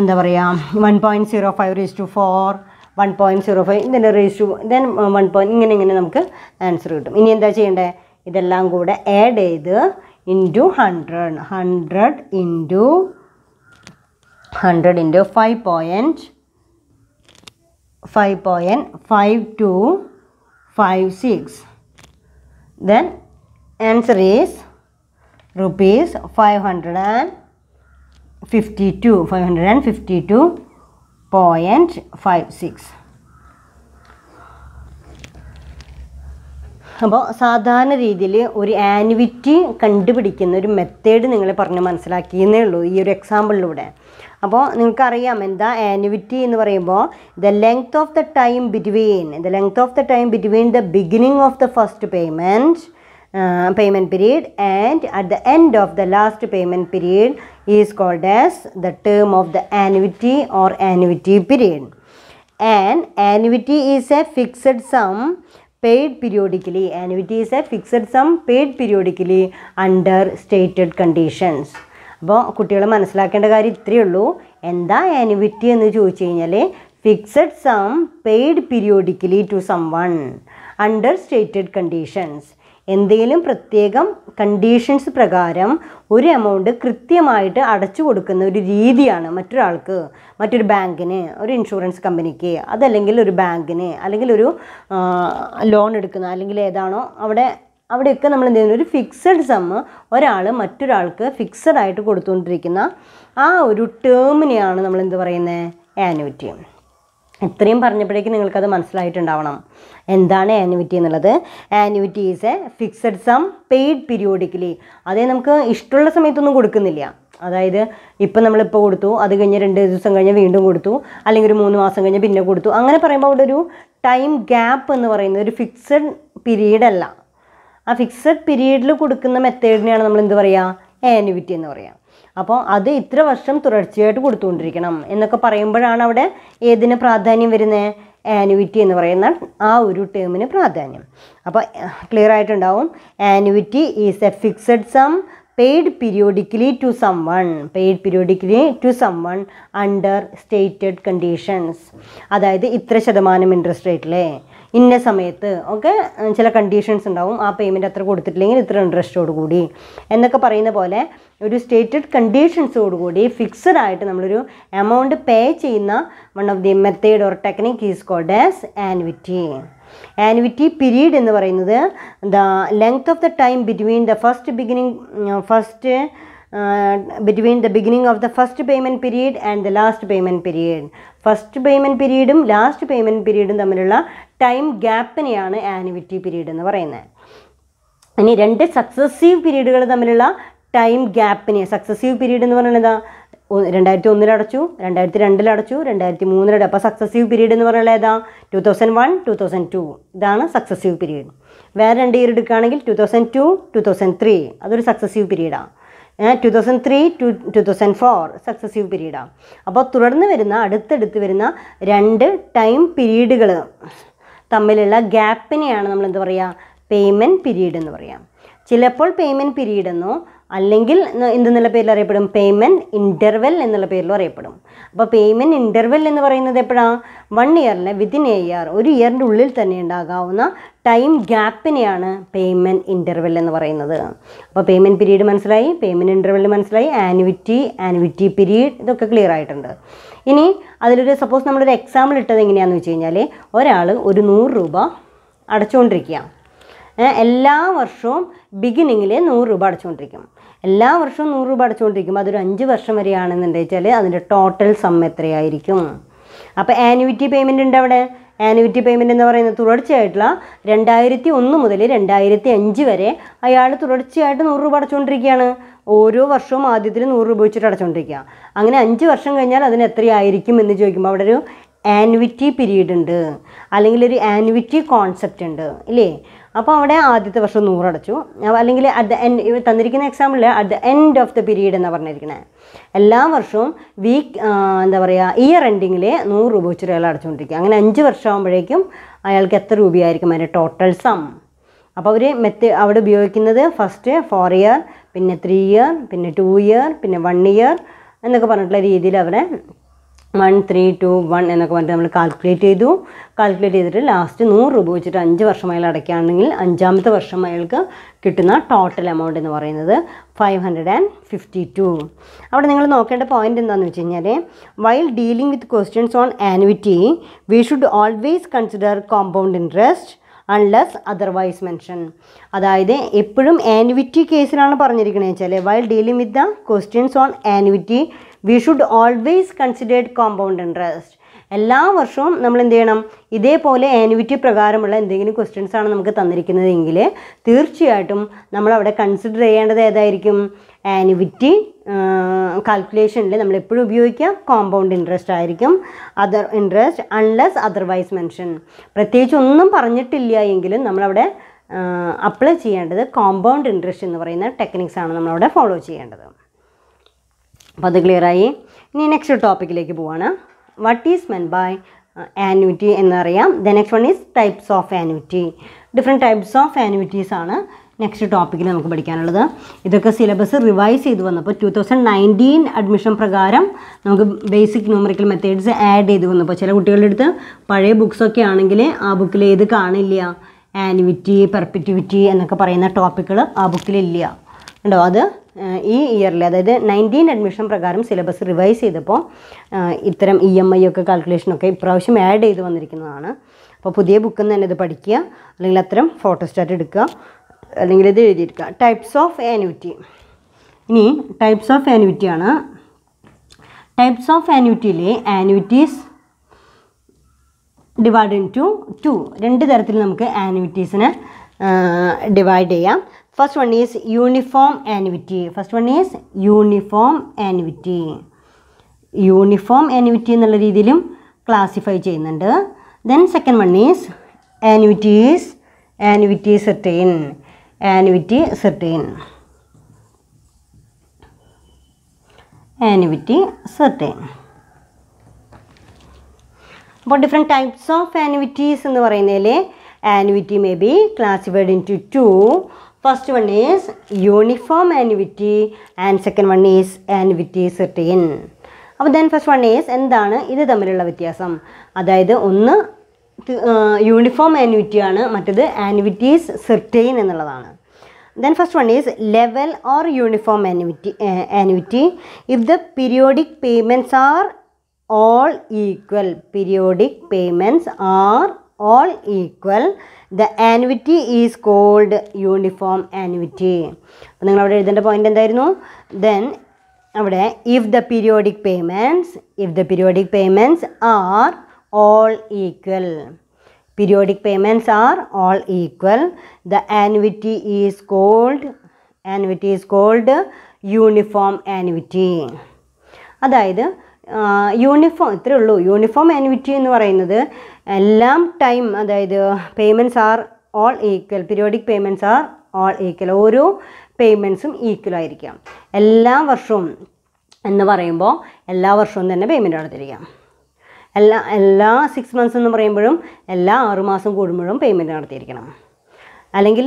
എന്താ പറയുക one point zero five raise to four one point zero five ഇതിൻ്റെ raised to then one point ഇങ്ങനെ ഇങ്ങനെ നമുക്ക് ആൻസർ കിട്ടും ഇനി എന്താ ചെയ്യേണ്ടത് ഇതെല്ലാം കൂടെ ആഡ് ചെയ്ത് into hundred hundred into hundred into five point five point five two five six then answer is rupees five five hundred hundred and and fifty fifty two two point five six അപ്പോൾ സാധാരണ രീതിയിൽ ഒരു annuity കണ്ടുപിടിക്കുന്ന ഒരു method നിങ്ങൾ പറഞ്ഞ് മനസ്സിലാക്കിയെന്നേ ഉള്ളൂ ഈ ഒരു എക്സാമ്പിളിലൂടെ അപ്പോൾ നിങ്ങൾക്കറിയാം എന്താ ആനുവിറ്റി എന്ന് പറയുമ്പോൾ the length of the time between the length of the time between the beginning of the first payment payment period and at the end of the last payment period is called as the term of the annuity or annuity period. and annuity is a fixed sum paid periodically. Annuity is a fixed sum paid periodically under stated conditions. അപ്പോൾ കുട്ടികൾ മനസ്സിലാക്കേണ്ട കാര്യം ഇത്രയേ ഉള്ളൂ എന്താ annuity എന്ന് ചോദിച്ചു കഴിഞ്ഞാൽ fixed sum paid periodically to someone under stated conditions എന്തെങ്കിലും പ്രത്യേകം കണ്ടീഷൻസ് പ്രകാരം ഒരു എമൗണ്ട് കൃത്യമായിട്ട് അടച്ചു കൊടുക്കുന്ന ഒരു രീതിയാണ് മറ്റൊരാൾക്ക് മറ്റൊരു ബാങ്കിന് ഒരു ഇൻഷുറൻസ് കമ്പനിക്ക് അതല്ലെങ്കിൽ ഒരു ബാങ്കിന് അല്ലെങ്കിൽ ഒരു ലോൺ എടുക്കുന്ന അല്ലെങ്കിൽ ഏതാണോ അവിടെ അവിടെയൊക്കെ നമ്മൾ എന്ത് ചെയ്യുന്നു ഒരു ഫിക്സഡ് സമ്മ് ഒരാൾ മറ്റൊരാൾക്ക് ഫിക്സഡ് ആയിട്ട് കൊടുത്തുകൊണ്ടിരിക്കുന്ന ആ ഒരു ടേമിനെയാണ് നമ്മൾ എന്ത് പറയുന്നത് ആനുവിറ്റി ഇത്രയും പറഞ്ഞപ്പോഴേക്കും നിങ്ങൾക്കത് മനസ്സിലായിട്ടുണ്ടാവണം എന്താണ് ആനുവിറ്റി എന്നുള്ളത് annuity is a fixed sum paid periodically അതേ നമുക്ക് ഇഷ്ടമുള്ള സമയത്തൊന്നും കൊടുക്കുന്നില്ല അതായത് ഇപ്പം നമ്മളിപ്പോൾ കൊടുത്തു അത് കഴിഞ്ഞ് രണ്ട് ദിവസം കഴിഞ്ഞ് വീണ്ടും കൊടുത്തു അല്ലെങ്കിൽ ഒരു മൂന്ന് മാസം കഴിഞ്ഞ് പിന്നെ കൊടുത്തു അങ്ങനെ പറയുമ്പോൾ അവിടെ ഒരു ടൈം ഗ്യാപ്പ് എന്ന് പറയുന്നത് ഒരു ഫിക്സഡ് പീരീഡ് അല്ല ആ ഫിക്സഡ് പീരീഡിൽ കൊടുക്കുന്ന മെത്തേഡിനെയാണ് നമ്മൾ എന്ത് പറയുക ആനുവിറ്റി എന്ന് പറയുക അപ്പോൾ അത് ഇത്ര വർഷം തുടർച്ചയായിട്ട് കൊടുത്തുകൊണ്ടിരിക്കണം എന്നൊക്കെ പറയുമ്പോഴാണ് അവിടെ ഏതിന് പ്രാധാന്യം വരുന്നത് ആനുവിറ്റി എന്ന് പറയുന്ന ആ ഒരു ടേമിന് പ്രാധാന്യം അപ്പോൾ ക്ലിയർ ആയിട്ടുണ്ടാവും annuity is a fixed sum paid periodically to someone paid periodically to someone under stated conditions അതായത് ഇത്ര ശതമാനം ഇൻട്രസ്റ്റ് റേറ്റിലെ ഇന്ന സമയത്ത് ഒക്കെ ചില കണ്ടീഷൻസ് ഉണ്ടാവും ആ പേയ്മെൻ്റ് അത്ര കൊടുത്തിട്ടില്ലെങ്കിൽ ഇത്ര ഇൻട്രസ്റ്റോട് കൂടി എന്നൊക്കെ പറയുന്ന പോലെ ഒരു സ്റ്റേറ്റഡ് കണ്ടീഷൻസോടുകൂടി ഫിക്സഡ് ആയിട്ട് നമ്മളൊരു എമൗണ്ട് പേ ചെയ്യുന്ന one of the method or technique is called as annuity annuity period എന്ന് പറയുന്നത് the length of the time between the first beginning first between the beginning of the first payment period and the last payment period first payment പീരീഡും last payment പീരീഡും തമ്മിലുള്ള time ഗ്യാപ്പിനെയാണ് annuity period എന്ന് പറയുന്നത് ഇനി രണ്ട് successive പീരീഡുകൾ തമ്മിലുള്ള time ഗ്യാപ്പിനെ successive period എന്ന് പറയുന്നത് എന്താ രണ്ടായിരത്തി അടച്ചു രണ്ടായിരത്തി അടച്ചു രണ്ടായിരത്തി അടച്ചു അപ്പോൾ സക്സസീവ് പീരീഡ് എന്ന് പറയുന്നത് ഏതാ two thousand one two thousand two ഇതാണ് സക്സസീവ് പീരീഡ് വേറെ രണ്ട് ഇയർ എടുക്കുകയാണെങ്കിൽ two thousand two two thousand three അതൊരു സക്സസീവ് പീരീഡാണ് two thousand three two two thousand four successive പീരീഡാണ് അപ്പോൾ തുടർന്ന് വരുന്ന അടുത്തടുത്ത് വരുന്ന രണ്ട് ടൈം പീരീഡുകൾ തമ്മിലുള്ള ഗ്യാപ്പിനെയാണ് നമ്മൾ എന്താ പറയുക പേയ്മെൻറ്റ് പീരീഡ് എന്ന് പറയാം ചിലപ്പോൾ പേയ്മെൻറ്റ് പീരീഡെന്നോ അല്ലെങ്കിൽ എന്തെന്നുള്ള പേരിൽ അറിയപ്പെടും പേയ്മെൻറ്റ് ഇൻ്റർവെൽ എന്നുള്ള പേരിലും അറിയപ്പെടും അപ്പോൾ പേയ്മെൻറ്റ് ഇൻ്റർവെൽ എന്ന് പറയുന്നത് എപ്പോഴാണ് വൺ ഇയറിലെ വിതിൻ എ ഇയർ ഒരു ഇയറിൻ്റെ ഉള്ളിൽ തന്നെ ഉണ്ടാകാവുന്ന ടൈം ഗ്യാപ്പിനെയാണ് പേയ്മെൻറ്റ് ഇൻ്റർവെൽ എന്ന് പറയുന്നത് അപ്പോൾ പേയ്മെൻറ്റ് പീരീഡ് മനസ്സിലായി പേയ്മെൻറ്റ് ഇൻ്റർവെൽ മനസ്സിലായി ആനുവിറ്റി ആനുവിറ്റി പീരീഡ് ഇതൊക്കെ ക്ലിയർ ആയിട്ടുണ്ട് ഇനി അതിലൊരു സപ്പോസ് നമ്മളൊരു എക്സാമ്പിൾ ഇട്ടത് എങ്ങനെയാണെന്ന് വെച്ച് കഴിഞ്ഞാൽ ഒരാൾ ഒരു നൂറ് രൂപ അടച്ചുകൊണ്ടിരിക്കുക എല്ലാ വർഷവും ബിഗിനിങ്ങിൽ നൂറ് രൂപ അടച്ചുകൊണ്ടിരിക്കും എല്ലാ വർഷവും നൂറ് രൂപ അടച്ചുകൊണ്ടിരിക്കും അതൊരു അഞ്ച് വർഷം വരെയാണെന്നുണ്ടെങ്കിൽ വെച്ചാൽ അതിൻ്റെ ടോട്ടൽ സം എത്രയായിരിക്കും അപ്പോൾ ആനുവിറ്റി പേയ്മെൻ്റ് ഉണ്ട് അവിടെ ആനുവിറ്റി പേയ്മെൻ്റ് എന്ന് പറയുന്നത് തുടർച്ചയായിട്ടുള്ള രണ്ടായിരത്തി ഒന്ന് മുതൽ രണ്ടായിരത്തി അഞ്ച് വരെ അയാൾ തുടർച്ചയായിട്ട് നൂറ് രൂപ അടച്ചുകൊണ്ടിരിക്കുകയാണ് ഓരോ വർഷവും ആദ്യത്തിൽ നൂറ് രൂപ വെച്ചിട്ട് അടച്ചുകൊണ്ടിരിക്കുക അങ്ങനെ അഞ്ച് വർഷം കഴിഞ്ഞാൽ അതിന് എത്രയായിരിക്കും എന്ന് ചോദിക്കുമ്പോൾ അവിടെ ഒരു ആനുവിറ്റി പീരീഡ് ഉണ്ട് അല്ലെങ്കിൽ ഒരു ആനുവിറ്റി കോൺസെപ്റ്റ് ഉണ്ട് ഇല്ലേ അപ്പോൾ അവിടെ ആദ്യത്തെ വർഷം നൂറടച്ചു അല്ലെങ്കിൽ അറ്റ് ദ എൻഡ് ഇവർ തന്നിരിക്കുന്ന എക്സാമ്പിളിൽ at the end of the period എന്നാണ് പറഞ്ഞിരിക്കുന്നത് എല്ലാ വർഷവും വീക്ക് എന്താ പറയുക ഇയർ എൻഡിങ്ങിൽ നൂറ് രൂപ വെച്ചിട്ട് അയാൾ അടച്ചുകൊണ്ടിരിക്കുക അങ്ങനെ അഞ്ച് വർഷം ആകുമ്പോഴേക്കും അയാൾക്ക് എത്ര രൂപയായിരിക്കും അതിൻ്റെ ടോട്ടൽ സം അപ്പോൾ അവർ മെത്ത് അവിടെ ഉപയോഗിക്കുന്നത് ഫസ്റ്റ് ഫോർ ഇയർ പിന്നെ ത്രീ ഇയർ പിന്നെ ടു ഇയർ പിന്നെ വൺ ഇയർ എന്നൊക്കെ പറഞ്ഞിട്ടുള്ള രീതിയിൽ അവരെ വൺ ത്രീ ടു വൺ എന്നൊക്കെ പറഞ്ഞിട്ട് നമ്മൾ കാൽക്കുലേറ്റ് ചെയ്തു കാൽക്കുലേറ്റ് ചെയ്തിട്ട് ലാസ്റ്റ് നൂറ് രൂപ വെച്ചിട്ട് അഞ്ച് വർഷം അയാൾ അടയ്ക്കുകയാണെങ്കിൽ അഞ്ചാമത്തെ വർഷം അയാൾക്ക് കിട്ടുന്ന ടോട്ടൽ എമൗണ്ട് എന്ന് പറയുന്നത് five hundred and fifty two അവിടെ നിങ്ങൾ നോക്കേണ്ട പോയിന്റ് എന്താണെന്ന് വെച്ച് കഴിഞ്ഞാൽ while dealing with questions on annuity we should always consider compound interest unless otherwise mention അതായത് എപ്പോഴും ആനുവിറ്റി കേസിലാണ് പറഞ്ഞിരിക്കുന്നത് വെച്ചാൽ while dealing with the questions on annuity we should always considered compound interest എല്ലാ വർഷവും നമ്മൾ എന്ത് ചെയ്യണം ഇതേപോലെ ആനുവിറ്റി പ്രകാരമുള്ള എന്തെങ്കിലും ക്വസ്റ്റ്യൻസ് ആണ് നമുക്ക് തന്നിരിക്കുന്നതെങ്കിൽ തീർച്ചയായിട്ടും നമ്മൾ അവിടെ കൺസിഡർ ചെയ്യേണ്ടത് ഏതായിരിക്കും ആനുവിറ്റി കാൽക്കുലേഷനിൽ നമ്മൾ എപ്പോഴും ഉപയോഗിക്കുക കോമ്പൗണ്ട് ഇൻട്രസ്റ്റ് ആയിരിക്കും other interest unless otherwise mention പ്രത്യേകിച്ച് ഒന്നും പറഞ്ഞിട്ടില്ല എങ്കിലും നമ്മളവിടെ അപ്ലൈ ചെയ്യേണ്ടത് കോമ്പൗണ്ട് ഇൻട്രസ്റ്റ് എന്ന് പറയുന്ന ടെക്നിക്സാണ് നമ്മളവിടെ ഫോളോ ചെയ്യേണ്ടത് അപ്പോൾ അത് ക്ലിയറായി ഇനി നെക്സ്റ്റ് ടോപ്പിക്കിലേക്ക് പോവാണ് what is men by annuity എന്നറിയാം the next one is types of annuity different types of annuities ആണ് നെക്സ്റ്റ് ടോപ്പിക്കിൽ നമുക്ക് പഠിക്കാനുള്ളത് ഇതൊക്കെ സിലബസ് റിവൈസ് ചെയ്ത് വന്നപ്പോൾ ടു തൗസൻഡ് നയൻറ്റീൻ അഡ്മിഷൻ പ്രകാരം നമുക്ക് ബേസിക് ന്യൂമറിക്കൽ മെത്തേഡ്സ് ആഡ് ചെയ്ത് വന്നപ്പോൾ ചില കുട്ടികളുടെ അടുത്ത് പഴയ ബുക്സൊക്കെ ആണെങ്കിൽ ആ ബുക്കിൽ ഏത് കാണില്ല ആനുവിറ്റി പെർപ്പിറ്റിവിറ്റി എന്നൊക്കെ പറയുന്ന ടോപ്പിക്കുകൾ ആ ബുക്കിലില്ല ഉണ്ടോ അത് ഈ ഇയറിൽ അതായത് നയൻറ്റീൻ അഡ്മിഷൻ പ്രകാരം സിലബസ് റിവൈസ് ചെയ്തപ്പോൾ ഇത്തരം ഇ എം ഐ ഒക്കെ കാൽക്കുലേഷനൊക്കെ ഇപ്രാവശ്യം ആഡ് ചെയ്ത് വന്നിരിക്കുന്നതാണ് അപ്പോൾ പുതിയ ബുക്ക് തന്നെ ഇത് പഠിക്കുക അല്ലെങ്കിൽ അത്തരം ഫോട്ടോസ്റ്റാറ്റ് എടുക്കുക അല്ലെങ്കിൽ ഇത് എഴുതിയിരിക്കുക ടൈപ്സ് ഓഫ് ആനുവിറ്റി ഇനി ടൈപ്സ് ഓഫ് ആനുവിറ്റിയാണ് ടൈപ്സ് ഓഫ് ആനുവിറ്റിയിലെ annuities divide in to two രണ്ട് തരത്തിൽ നമുക്ക് ആനുവിറ്റീസിനെ ഡിവൈഡ് ചെയ്യാം first one is uniform annuity first one is uniform annuity uniform annuity എന്നുള്ള രീതിയിലും ക്ലാസിഫൈ ചെയ്യുന്നുണ്ട് then second one is annuities annuity certain annuity certain annuity certain അപ്പോൾ ഡിഫറെൻറ്റ് ടൈപ്സ് ഓഫ് ആനിവിറ്റീസ് എന്ന് പറയുന്നതിൽ annuity may be classified in to two first one is uniform annuity and second one is annuity certain. അപ്പോൾ then first one is എന്താണ് ഇത് തമ്മിലുള്ള വ്യത്യാസം അതായത് ഒന്ന് യൂണിഫോം ആനുവിറ്റിയാണ് മറ്റത് ആനുവിറ്റീസ് സെർട്ടെയിൻ എന്നുള്ളതാണ് then first one is level or uniform annuity annuity if the periodic payments are all equal periodic payments are all equal the annuity is called uniform annuity അപ്പോൾ നിങ്ങൾ അവിടെ എഴുതേണ്ട പോയിന്റ് എന്തായിരുന്നു then അവിടെ if the periodic payments if the periodic payments are all equal periodic payments are all equal the annuity is called annuity is called uniform annuity അതായത് uniform ഇത്രയേ ഉള്ളൂ uniform annuity എന്ന് പറയുന്നത് എല്ലാം ടൈം അതായത് payments are all equal periodic payments are all equal ഓരോ പേയ്മെൻറ്റ്സും equal ആയിരിക്കാം എല്ലാ വർഷവും എന്ന് പറയുമ്പോൾ എല്ലാ വർഷവും തന്നെ പേയ്മെൻ്റ് നടത്തിയിരിക്കാം എല്ലാ എല്ലാ സിക്സ് മന്ത്സ് എന്ന് പറയുമ്പോഴും എല്ലാ ആറുമാസം കൂടുമ്പോഴും പേയ്മെൻറ്റ് നടത്തിയിരിക്കണം അല്ലെങ്കിൽ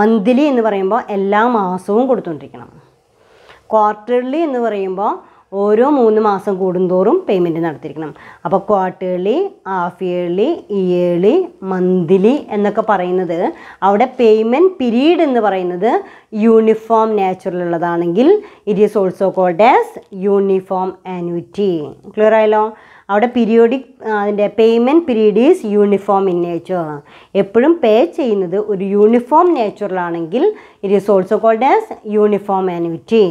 മന്ത്ലി എന്ന് പറയുമ്പോൾ എല്ലാ മാസവും കൊടുത്തുകൊണ്ടിരിക്കണം ക്വാർട്ടർലി എന്ന് പറയുമ്പോൾ ഓരോ മൂന്ന് മാസം കൂടുന്തോറും പേയ്മെൻറ്റ് നടത്തിയിരിക്കണം അപ്പോൾ quarterly half yearly yearly monthly എന്നൊക്കെ പറയുന്നത് അവിടെ പേയ്മെൻറ്റ് പീരീഡ് എന്ന് പറയുന്നത് യൂണിഫോം നാച്ചുറൽ ഉള്ളതാണെങ്കിൽ it is also called as uniform annuity clear ആയല്ലോ അവിടെ പീരിയോഡിക് അതിൻ്റെ payment period is uniform in nature എപ്പോഴും പേ ചെയ്യുന്നത് ഒരു യൂണിഫോം നേച്ചുറലാണെങ്കിൽ it is also called as uniform annuity.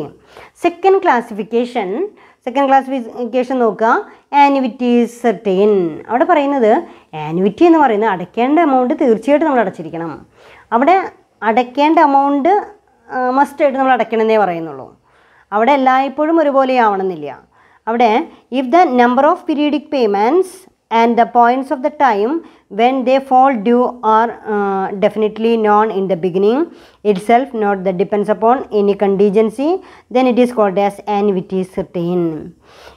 Second classification second classification നോക്കുക ആനുവിറ്റി സെർട്ടൈൻ അവിടെ പറയുന്നത് ആനുവിറ്റി എന്ന് പറയുന്നത് അടയ്ക്കേണ്ട എമൗണ്ട് തീർച്ചയായിട്ടും നമ്മൾ അടച്ചിരിക്കണം അവിടെ അടയ്ക്കേണ്ട എമൗണ്ട് മസ്റ്റായിട്ട് നമ്മൾ അടയ്ക്കണമെന്നേ പറയുന്നുള്ളൂ അവിടെ എല്ലായ്പ്പോഴും ഒരുപോലെ ആവണമെന്നില്ല അവിടെ if the number of periodic payments and the points of the time when they fall due are uh, definitely known in the beginning itself not that depends upon any contingency then it is called as annuity certain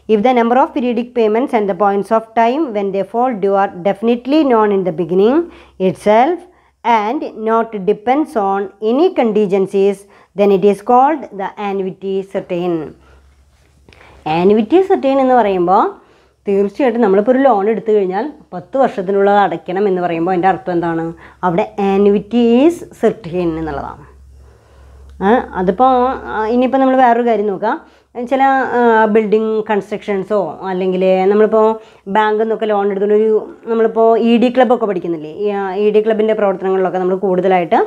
if the number of periodic payments and the points of time when they fall due are definitely known in the beginning itself and not depends on any contingencies then it is called the annuity certain annuity certain in the പറയുമ്പോൾ തീർച്ചയായിട്ടും നമ്മളിപ്പോൾ ഒരു loan എടുത്തു കഴിഞ്ഞാൽ പത്ത് വർഷത്തിനുള്ളത് അടയ്ക്കണം എന്ന് പറയുമ്പോൾ അതിൻ്റെ അർത്ഥം എന്താണ് അവിടെ ആനുവിറ്റി ഈസ് എന്നുള്ളതാണ് ചെയ്യുന്നുള്ളതാണ് അതിപ്പോൾ ഇനിയിപ്പോൾ നമ്മൾ വേറൊരു കാര്യം നോക്കാം ചില ബിൽഡിംഗ് കൺസ്ട്രക്ഷൻസോ അല്ലെങ്കിൽ നമ്മളിപ്പോൾ ബാങ്കിൽ നിന്നൊക്കെ ലോൺ എടുത്തുകൊണ്ട് ഒരു നമ്മളിപ്പോൾ ഇ e ഡി ക്ലബ്ബൊക്കെ പഠിക്കുന്നില്ലേ ഇ ഡി ക്ലബിൻ്റെ പ്രവർത്തനങ്ങളിലൊക്കെ നമ്മൾ കൂടുതലായിട്ട്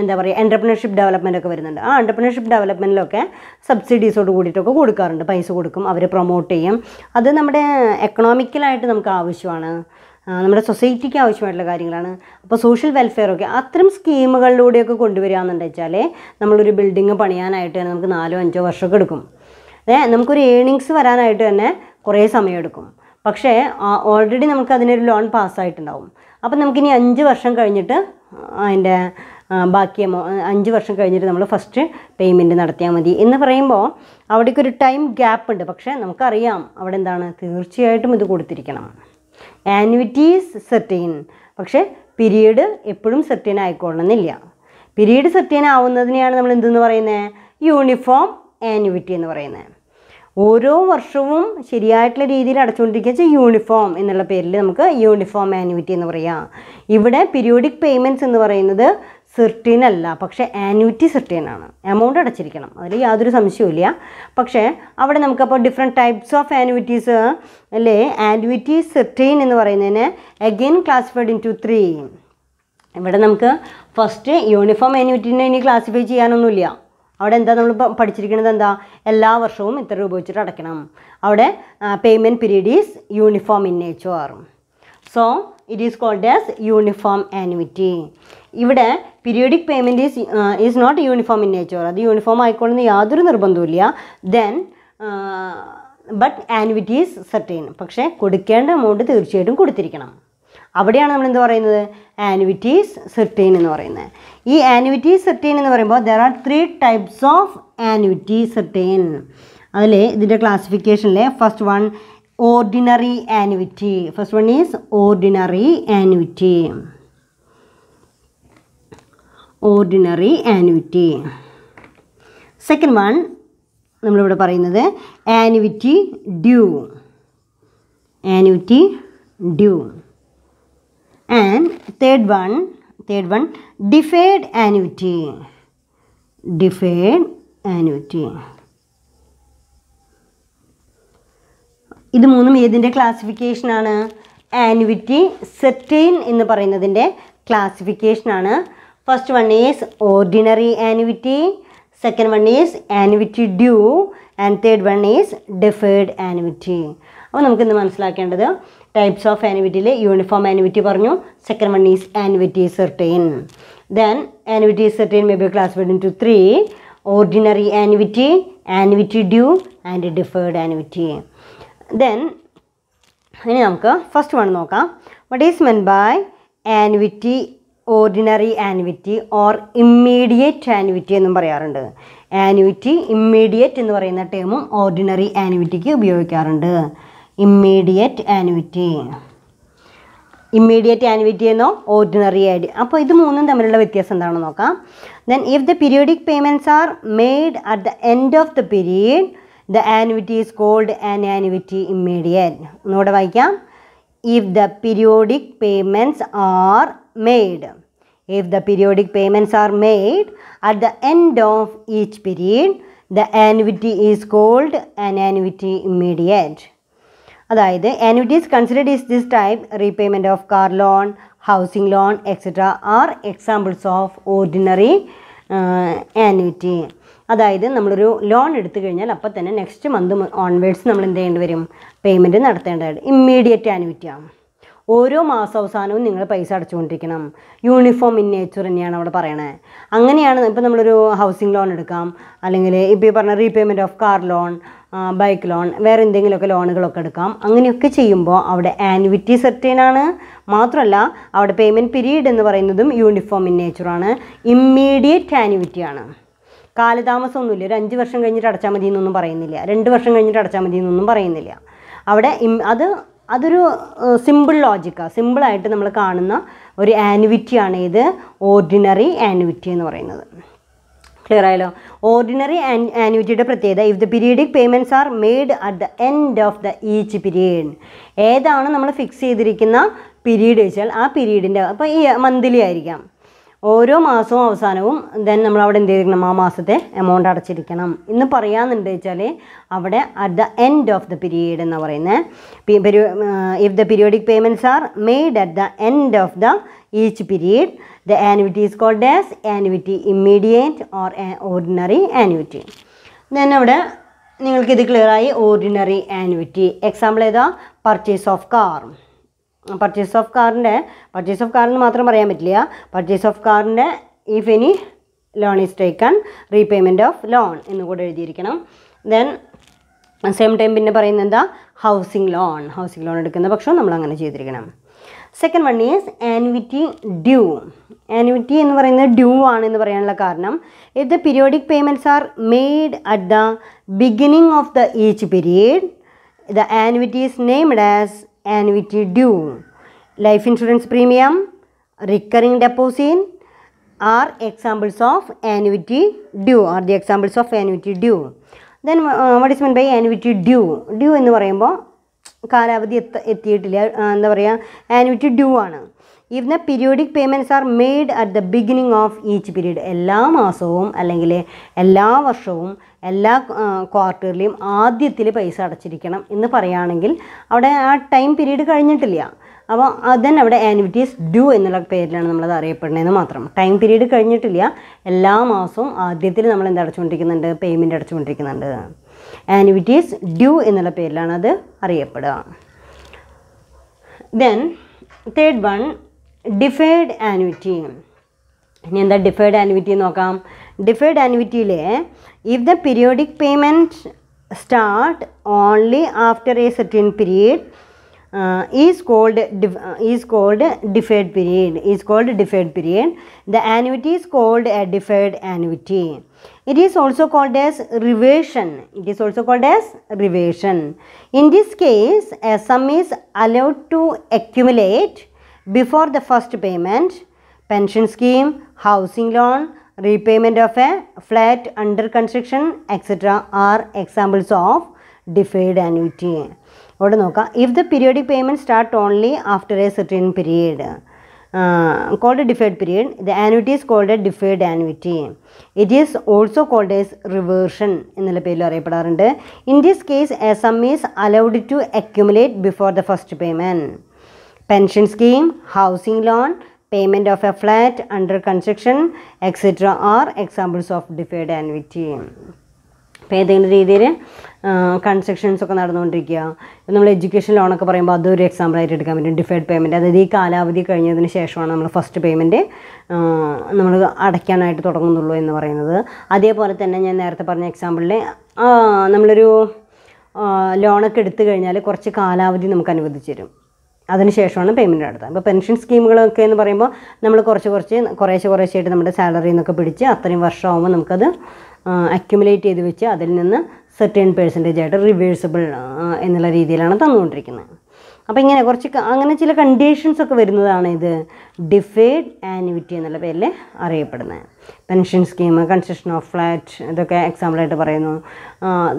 എന്താ പറയുക എൻ്റർപ്രണർഷിപ്പ് ഡെവലപ്മെൻ്റ് ഒക്കെ വരുന്നുണ്ട് ആ എൻ്റർപ്രണർഷിപ്പ് ഡെവലപ്മെൻറ്റിലൊക്കെ സബ്സിഡീസോട് കൂടിയിട്ടൊക്കെ കൊടുക്കാറുണ്ട് പൈസ കൊടുക്കും അവരെ പ്രൊമോട്ട് ചെയ്യും അത് നമ്മുടെ എക്കണോമിക്കലായിട്ട് നമുക്ക് ആവശ്യമാണ് നമ്മുടെ സൊസൈറ്റിക്ക് ആവശ്യമായിട്ടുള്ള കാര്യങ്ങളാണ് അപ്പോൾ സോഷ്യൽ വെൽഫെയർ ഒക്കെ അത്തരം സ്കീമുകളിലൂടെയൊക്കെ കൊണ്ടുവരികയെന്നുണ്ടെന്ന് വെച്ചാൽ നമ്മളൊരു ബിൽഡിങ് പണിയാനായിട്ട് തന്നെ നമുക്ക് നാലോ അഞ്ചോ വർഷമൊക്കെ എടുക്കും അതെ നമുക്കൊരു ഏണിങ്സ് വരാനായിട്ട് തന്നെ കുറേ സമയമെടുക്കും പക്ഷേ ഓൾറെഡി നമുക്ക് അതിനൊരു ലോൺ പാസ്സായിട്ടുണ്ടാവും അപ്പം നമുക്കിനി അഞ്ച് വർഷം കഴിഞ്ഞിട്ട് അതിൻ്റെ ബാക്കി എമൗ അഞ്ച് വർഷം കഴിഞ്ഞിട്ട് നമ്മൾ ഫസ്റ്റ് പേയ്മെൻറ്റ് നടത്തിയാൽ മതി എന്ന് പറയുമ്പോൾ അവിടേക്കൊരു ടൈം ഗ്യാപ്പ് ഉണ്ട് പക്ഷേ നമുക്കറിയാം അവിടെ എന്താണ് തീർച്ചയായിട്ടും ഇത് കൊടുത്തിരിക്കണം ആനുവിറ്റീസ് സെർട്ടീൻ പക്ഷേ പിരീഡ് എപ്പോഴും സെർട്ടീൻ ആയിക്കൊള്ളണമെന്നില്ല പിരീഡ് സെർട്ടീൻ ആവുന്നതിനെയാണ് നമ്മൾ എന്തെന്ന് പറയുന്നത് യൂണിഫോം ആനുവിറ്റി എന്ന് പറയുന്നത് ഓരോ വർഷവും ശരിയായിട്ടുള്ള രീതിയിൽ അടച്ചുകൊണ്ടിരിക്കുക യൂണിഫോം എന്നുള്ള പേരിൽ നമുക്ക് യൂണിഫോം ആനുവിറ്റി എന്ന് പറയാം ഇവിടെ പീരിയോഡിക് പേയ്മെൻറ്റ്സ് എന്ന് പറയുന്നത് സിർട്ടീൻ അല്ല പക്ഷേ ആന്യൂറ്റി സിർട്ടീൻ ആണ് എമൗണ്ട് അടച്ചിരിക്കണം അതിൽ യാതൊരു സംശയവുമില്ല പക്ഷേ അവിടെ നമുക്കപ്പോൾ ഡിഫറെൻറ്റ് ടൈപ്സ് ഓഫ് ആനുവിറ്റീസ് അല്ലേ ആന്യൂറ്റി സിർട്ടീൻ എന്ന് പറയുന്നതിന് again classified in to three ഇവിടെ നമുക്ക് ഫസ്റ്റ് യൂണിഫോം ആനുവിറ്റീനെ ഇനി ക്ലാസിഫൈ ചെയ്യാനൊന്നുമില്ല അവിടെ എന്താ നമ്മൾ പഠിച്ചിരിക്കുന്നത് എന്താ എല്ലാ വർഷവും ഇത്ര രൂപ വെച്ചിട്ട് അടയ്ക്കണം അവിടെ payment period is uniform in nature so it is called as uniform annuity ഇവിടെ periodic payment is is not uniform in nature അത് യൂണിഫോം ആയിക്കോളുന്ന യാതൊരു നിർബന്ധവുമില്ല ദെൻ ബട്ട് ആനുവിറ്റീസ് സെർട്ടെയിൻ പക്ഷേ കൊടുക്കേണ്ട എമൗണ്ട് തീർച്ചയായിട്ടും കൊടുത്തിരിക്കണം അവിടെയാണ് നമ്മൾ എന്ത് പറയുന്നത് ആനുവിറ്റീസ് സെർട്ടെയിൻ എന്ന് പറയുന്നത് ഈ ആനുവിറ്റീസ് സെർട്ടെയിൻ എന്ന് പറയുമ്പോൾ there are three types of annuity certain അതിൽ ഇതിൻ്റെ ക്ലാസിഫിക്കേഷനിൽ first one ordinary annuity first one is ordinary annuity ordinary annuity second one നമ്മളിവിടെ പറയുന്നത് annuity due annuity due and third one third one deferred annuity deferred annuity ഇത് മൂന്നും ഏതിൻ്റെ ക്ലാസിഫിക്കേഷനാണ് annuity certain എന്ന് പറയുന്നതിൻ്റെ ക്ലാസിഫിക്കേഷനാണ് first one is ordinary annuity second one is annuity due and third one is deferred annuity അപ്പോൾ നമുക്കിന്ന് മനസ്സിലാക്കേണ്ടത് ടൈപ്സ് ഓഫ് ആനുവിറ്റിയിൽ യൂണിഫോം ആനുവിറ്റി പറഞ്ഞു second one is annuity certain then annuity certain may be class in to three ordinary annuity annuity due and deferred annuity then ഇനി നമുക്ക് first one നോക്കാം what is men by annuity ordinary annuity or immediate annuity എന്നും പറയാറുണ്ട് annuity immediate എന്ന് പറയുന്ന ടേമും ordinary ആനുവിറ്റിക്ക് ഉപയോഗിക്കാറുണ്ട് immediate annuity immediate annuity എന്നോ ഓർഡിനറി ആയിട്ട് അപ്പോൾ ഇത് മൂന്നും തമ്മിലുള്ള വ്യത്യാസം എന്താണെന്ന് നോക്കാം then if the periodic payments are made at the end of the period the annuity is called an annuity immediate ഒന്നുകൂടെ വായിക്കാം if the periodic payments are made. If the periodic payments are made at the end of each period, the annuity is called an annuity immediate. അതായത് annuities considered is this type repayment of car loan housing loan etcetera are examples of ordinary annuity അതായത് നമ്മളൊരു loan എടുത്തു കഴിഞ്ഞാൽ അപ്പോൾ തന്നെ next month onwards നമ്മൾ എന്ത് ചെയ്യേണ്ടി വരും പേയ്മെൻറ്റ് നടത്തേണ്ടതായിട്ട് ഇമ്മീഡിയറ്റ് ആനുവിറ്റിയാണ് ഓരോ മാസാവസാനവും നിങ്ങൾ പൈസ അടച്ചുകൊണ്ടിരിക്കണം യൂണിഫോം ഇൻ നേച്ചർ തന്നെയാണ് അവിടെ പറയണത് അങ്ങനെയാണ് ഇപ്പോൾ നമ്മളൊരു ഹൗസിംഗ് ലോൺ എടുക്കാം അല്ലെങ്കിൽ ഇപ്പോൾ ഈ പറഞ്ഞ repayment of car loan bike loan വേറെ എന്തെങ്കിലുമൊക്കെ ലോണുകളൊക്കെ എടുക്കാം അങ്ങനെയൊക്കെ ചെയ്യുമ്പോൾ അവിടെ ആനുവിറ്റി സെർട്ടൈൻ ആണ് മാത്രമല്ല അവിടെ പേയ്മെൻറ്റ് പീരീഡ് എന്ന് പറയുന്നതും യൂണിഫോം ഇൻ നേച്ചറാണ് ഇമ്മീഡിയറ്റ് ആനുവിറ്റിയാണ് കാലതാമസമൊന്നുമില്ല ഒരു അഞ്ച് വർഷം കഴിഞ്ഞിട്ട് അടച്ചാൽ മതി എന്നൊന്നും പറയുന്നില്ല രണ്ട് വർഷം കഴിഞ്ഞിട്ട് അടച്ചാൽ മതി എന്നൊന്നും പറയുന്നില്ല അവിടെ അത് അതൊരു സിമ്പിൾ ലോജിക്കാണ് സിമ്പിളായിട്ട് നമ്മൾ കാണുന്ന ഒരു ആനുവിറ്റിയാണ് ഇത് ഓർഡിനറി ആനുവിറ്റി എന്ന് പറയുന്നത് ക്ലിയർ ആയല്ലോ ഓർഡിനറി ആനുവിറ്റിയുടെ പ്രത്യേകത if the periodic payments are made at the end of the each period ഏതാണ് നമ്മൾ ഫിക്സ് ചെയ്തിരിക്കുന്ന പീരീഡ് വെച്ചാൽ ആ പീരീഡിൻ്റെ അപ്പോൾ ഈ മന്ത്ലി ആയിരിക്കാം ഓരോ മാസവും അവസാനവും ദെൻ നമ്മൾ അവിടെ എന്ത് ചെയ്തിരിക്കണം ആ മാസത്തെ എമൗണ്ട് അടച്ചിരിക്കണം എന്ന് പറയാമെന്നുണ്ട് വെച്ചാൽ അവിടെ at the end of the period എന്ന് പറയുന്നത് if the periodic payments are made at the end of the each period the annuity is called as annuity immediate or ordinary annuity then അവിടെ നിങ്ങൾക്കിത് ക്ലിയറായി ordinary annuity example ഏതാ purchase of car purchase of കാറിൻ്റെ purchase of കാറിന് മാത്രം പറയാൻ പറ്റില്ല purchase of കാറിൻ്റെ if any loan is taken repayment of loan എന്ന് കൂടെ എഴുതിയിരിക്കണം ദെൻ സെയിം ടൈം പിന്നെ പറയുന്നത് എന്താ ഹൗസിംഗ് ലോൺ ഹൗസിംഗ് ലോൺ എടുക്കുന്ന പക്ഷം നമ്മൾ അങ്ങനെ ചെയ്തിരിക്കണം second one is annuity due annuity എന്ന് പറയുന്നത് ഡ്യൂ ആണെന്ന് പറയാനുള്ള കാരണം ഇത് periodic payments are made at the beginning of the each period the annuity is named as annuity due life insurance premium recurring deposit are examples of annuity due are the examples of annuity due then what is mean by annuity due due എന്ന് പറയുമ്പോൾ കാലാവധി എത്ത എത്തിയിട്ടില്ല എന്താ പറയുക annuity due ആണ് ഇവ periodic payments are made at the beginning of each period എല്ലാ മാസവും അല്ലെങ്കിൽ എല്ലാ വർഷവും എല്ലാ ക്വാർട്ടറിലെയും ആദ്യത്തിൽ പൈസ അടച്ചിരിക്കണം എന്ന് പറയുകയാണെങ്കിൽ അവിടെ ആ ടൈം പീരീഡ് കഴിഞ്ഞിട്ടില്ല അപ്പോൾ അതന്നെ അവിടെ ആനിവിറ്റീസ് ഡ്യൂ എന്നുള്ള പേരിലാണ് നമ്മളത് അറിയപ്പെടുന്നതെന്ന് മാത്രം ടൈം പീരീഡ് കഴിഞ്ഞിട്ടില്ല എല്ലാ മാസവും ആദ്യത്തിൽ നമ്മൾ എന്താ അടച്ചുകൊണ്ടിരിക്കുന്നുണ്ട് പേയ്മെൻറ്റ് അടച്ചുകൊണ്ടിരിക്കുന്നുണ്ട് ആനിവിറ്റീസ് ഡ്യൂ എന്നുള്ള പേരിലാണ് അത് അറിയപ്പെടുക then third one deferred annuity ini endha deferred annuity nokkam deferred annuity le if the periodic payment start only after a certain period uh, is called uh, is called deferred period is called deferred period the annuity is called a deferred annuity it is also called as reversion it is also called as reversion in this case a sum is allowed to accumulate before the first payment, pension scheme, housing loan, repayment of a flat under construction, etc. are examples of deferred annuity. If the periodic payments start only after a certain period, called a deferred period, the annuity is called a deferred annuity. It is also called as reversion. In the In this case, a sum is allowed to accumulate before the first payment. Pension scheme housing loan payment of a flat under construction etcetera are examples of deferred annuity അപ്പോൾ ഏതെങ്കിലും രീതിയിൽ constructions ഒക്കെ നടന്നുകൊണ്ടിരിക്കുക നമ്മൾ education ലോണൊക്കെ പറയുമ്പോൾ അതൊരു എക്സാമ്പിളായിട്ട് എടുക്കാൻ പറ്റും ഡിഫേർഡ് പേയ്മെൻറ്റ് അതായത് ഈ കാലാവധി കഴിഞ്ഞതിന് ശേഷമാണ് നമ്മൾ ഫസ്റ്റ് പേയ്മെൻറ്റ് നമ്മൾ അടയ്ക്കാനായിട്ട് തുടങ്ങുന്നുള്ളൂ എന്ന് പറയുന്നത് അതേപോലെ തന്നെ ഞാൻ നേരത്തെ പറഞ്ഞ എക്സാമ്പിളിൽ നമ്മളൊരു ലോണൊക്കെ എടുത്തു കഴിഞ്ഞാൽ കുറച്ച് കാലാവധി നമുക്ക് അനുവദിച്ചു തരും അതിനുശേഷമാണ് പേയ്മെൻറ്റ് നടത്തുക ഇപ്പോൾ പെൻഷൻ സ്കീമുകളൊക്കെ എന്ന് പറയുമ്പോൾ നമ്മൾ കുറച്ച് കുറച്ച് കുറേശ്ശെ കുറേശ്ശെയായിട്ട് നമ്മുടെ സാലറി എന്നൊക്കെ പിടിച്ച് അത്രയും വർഷമാകുമ്പോൾ നമുക്കത് അക്യുമുലേറ്റ് ചെയ്ത് വെച്ച് അതിൽ നിന്ന് സെർട്ടേൺ പേഴ്സൻറ്റേജ് ആയിട്ട് റിവേഴ്സിബിൾ എന്നുള്ള രീതിയിലാണ് തന്നുകൊണ്ടിരിക്കുന്നത് അപ്പോൾ ഇങ്ങനെ കുറച്ച് അങ്ങനെ ചില കണ്ടീഷൻസ് ഒക്കെ വരുന്നതാണ് ഇത് ഡിഫേഡ് ആനിവിറ്റി എന്നുള്ള പേരിൽ അറിയപ്പെടുന്നത് pension scheme construction of flat ഇതൊക്കെ എക്സാമ്പിളായിട്ട് പറയുന്നു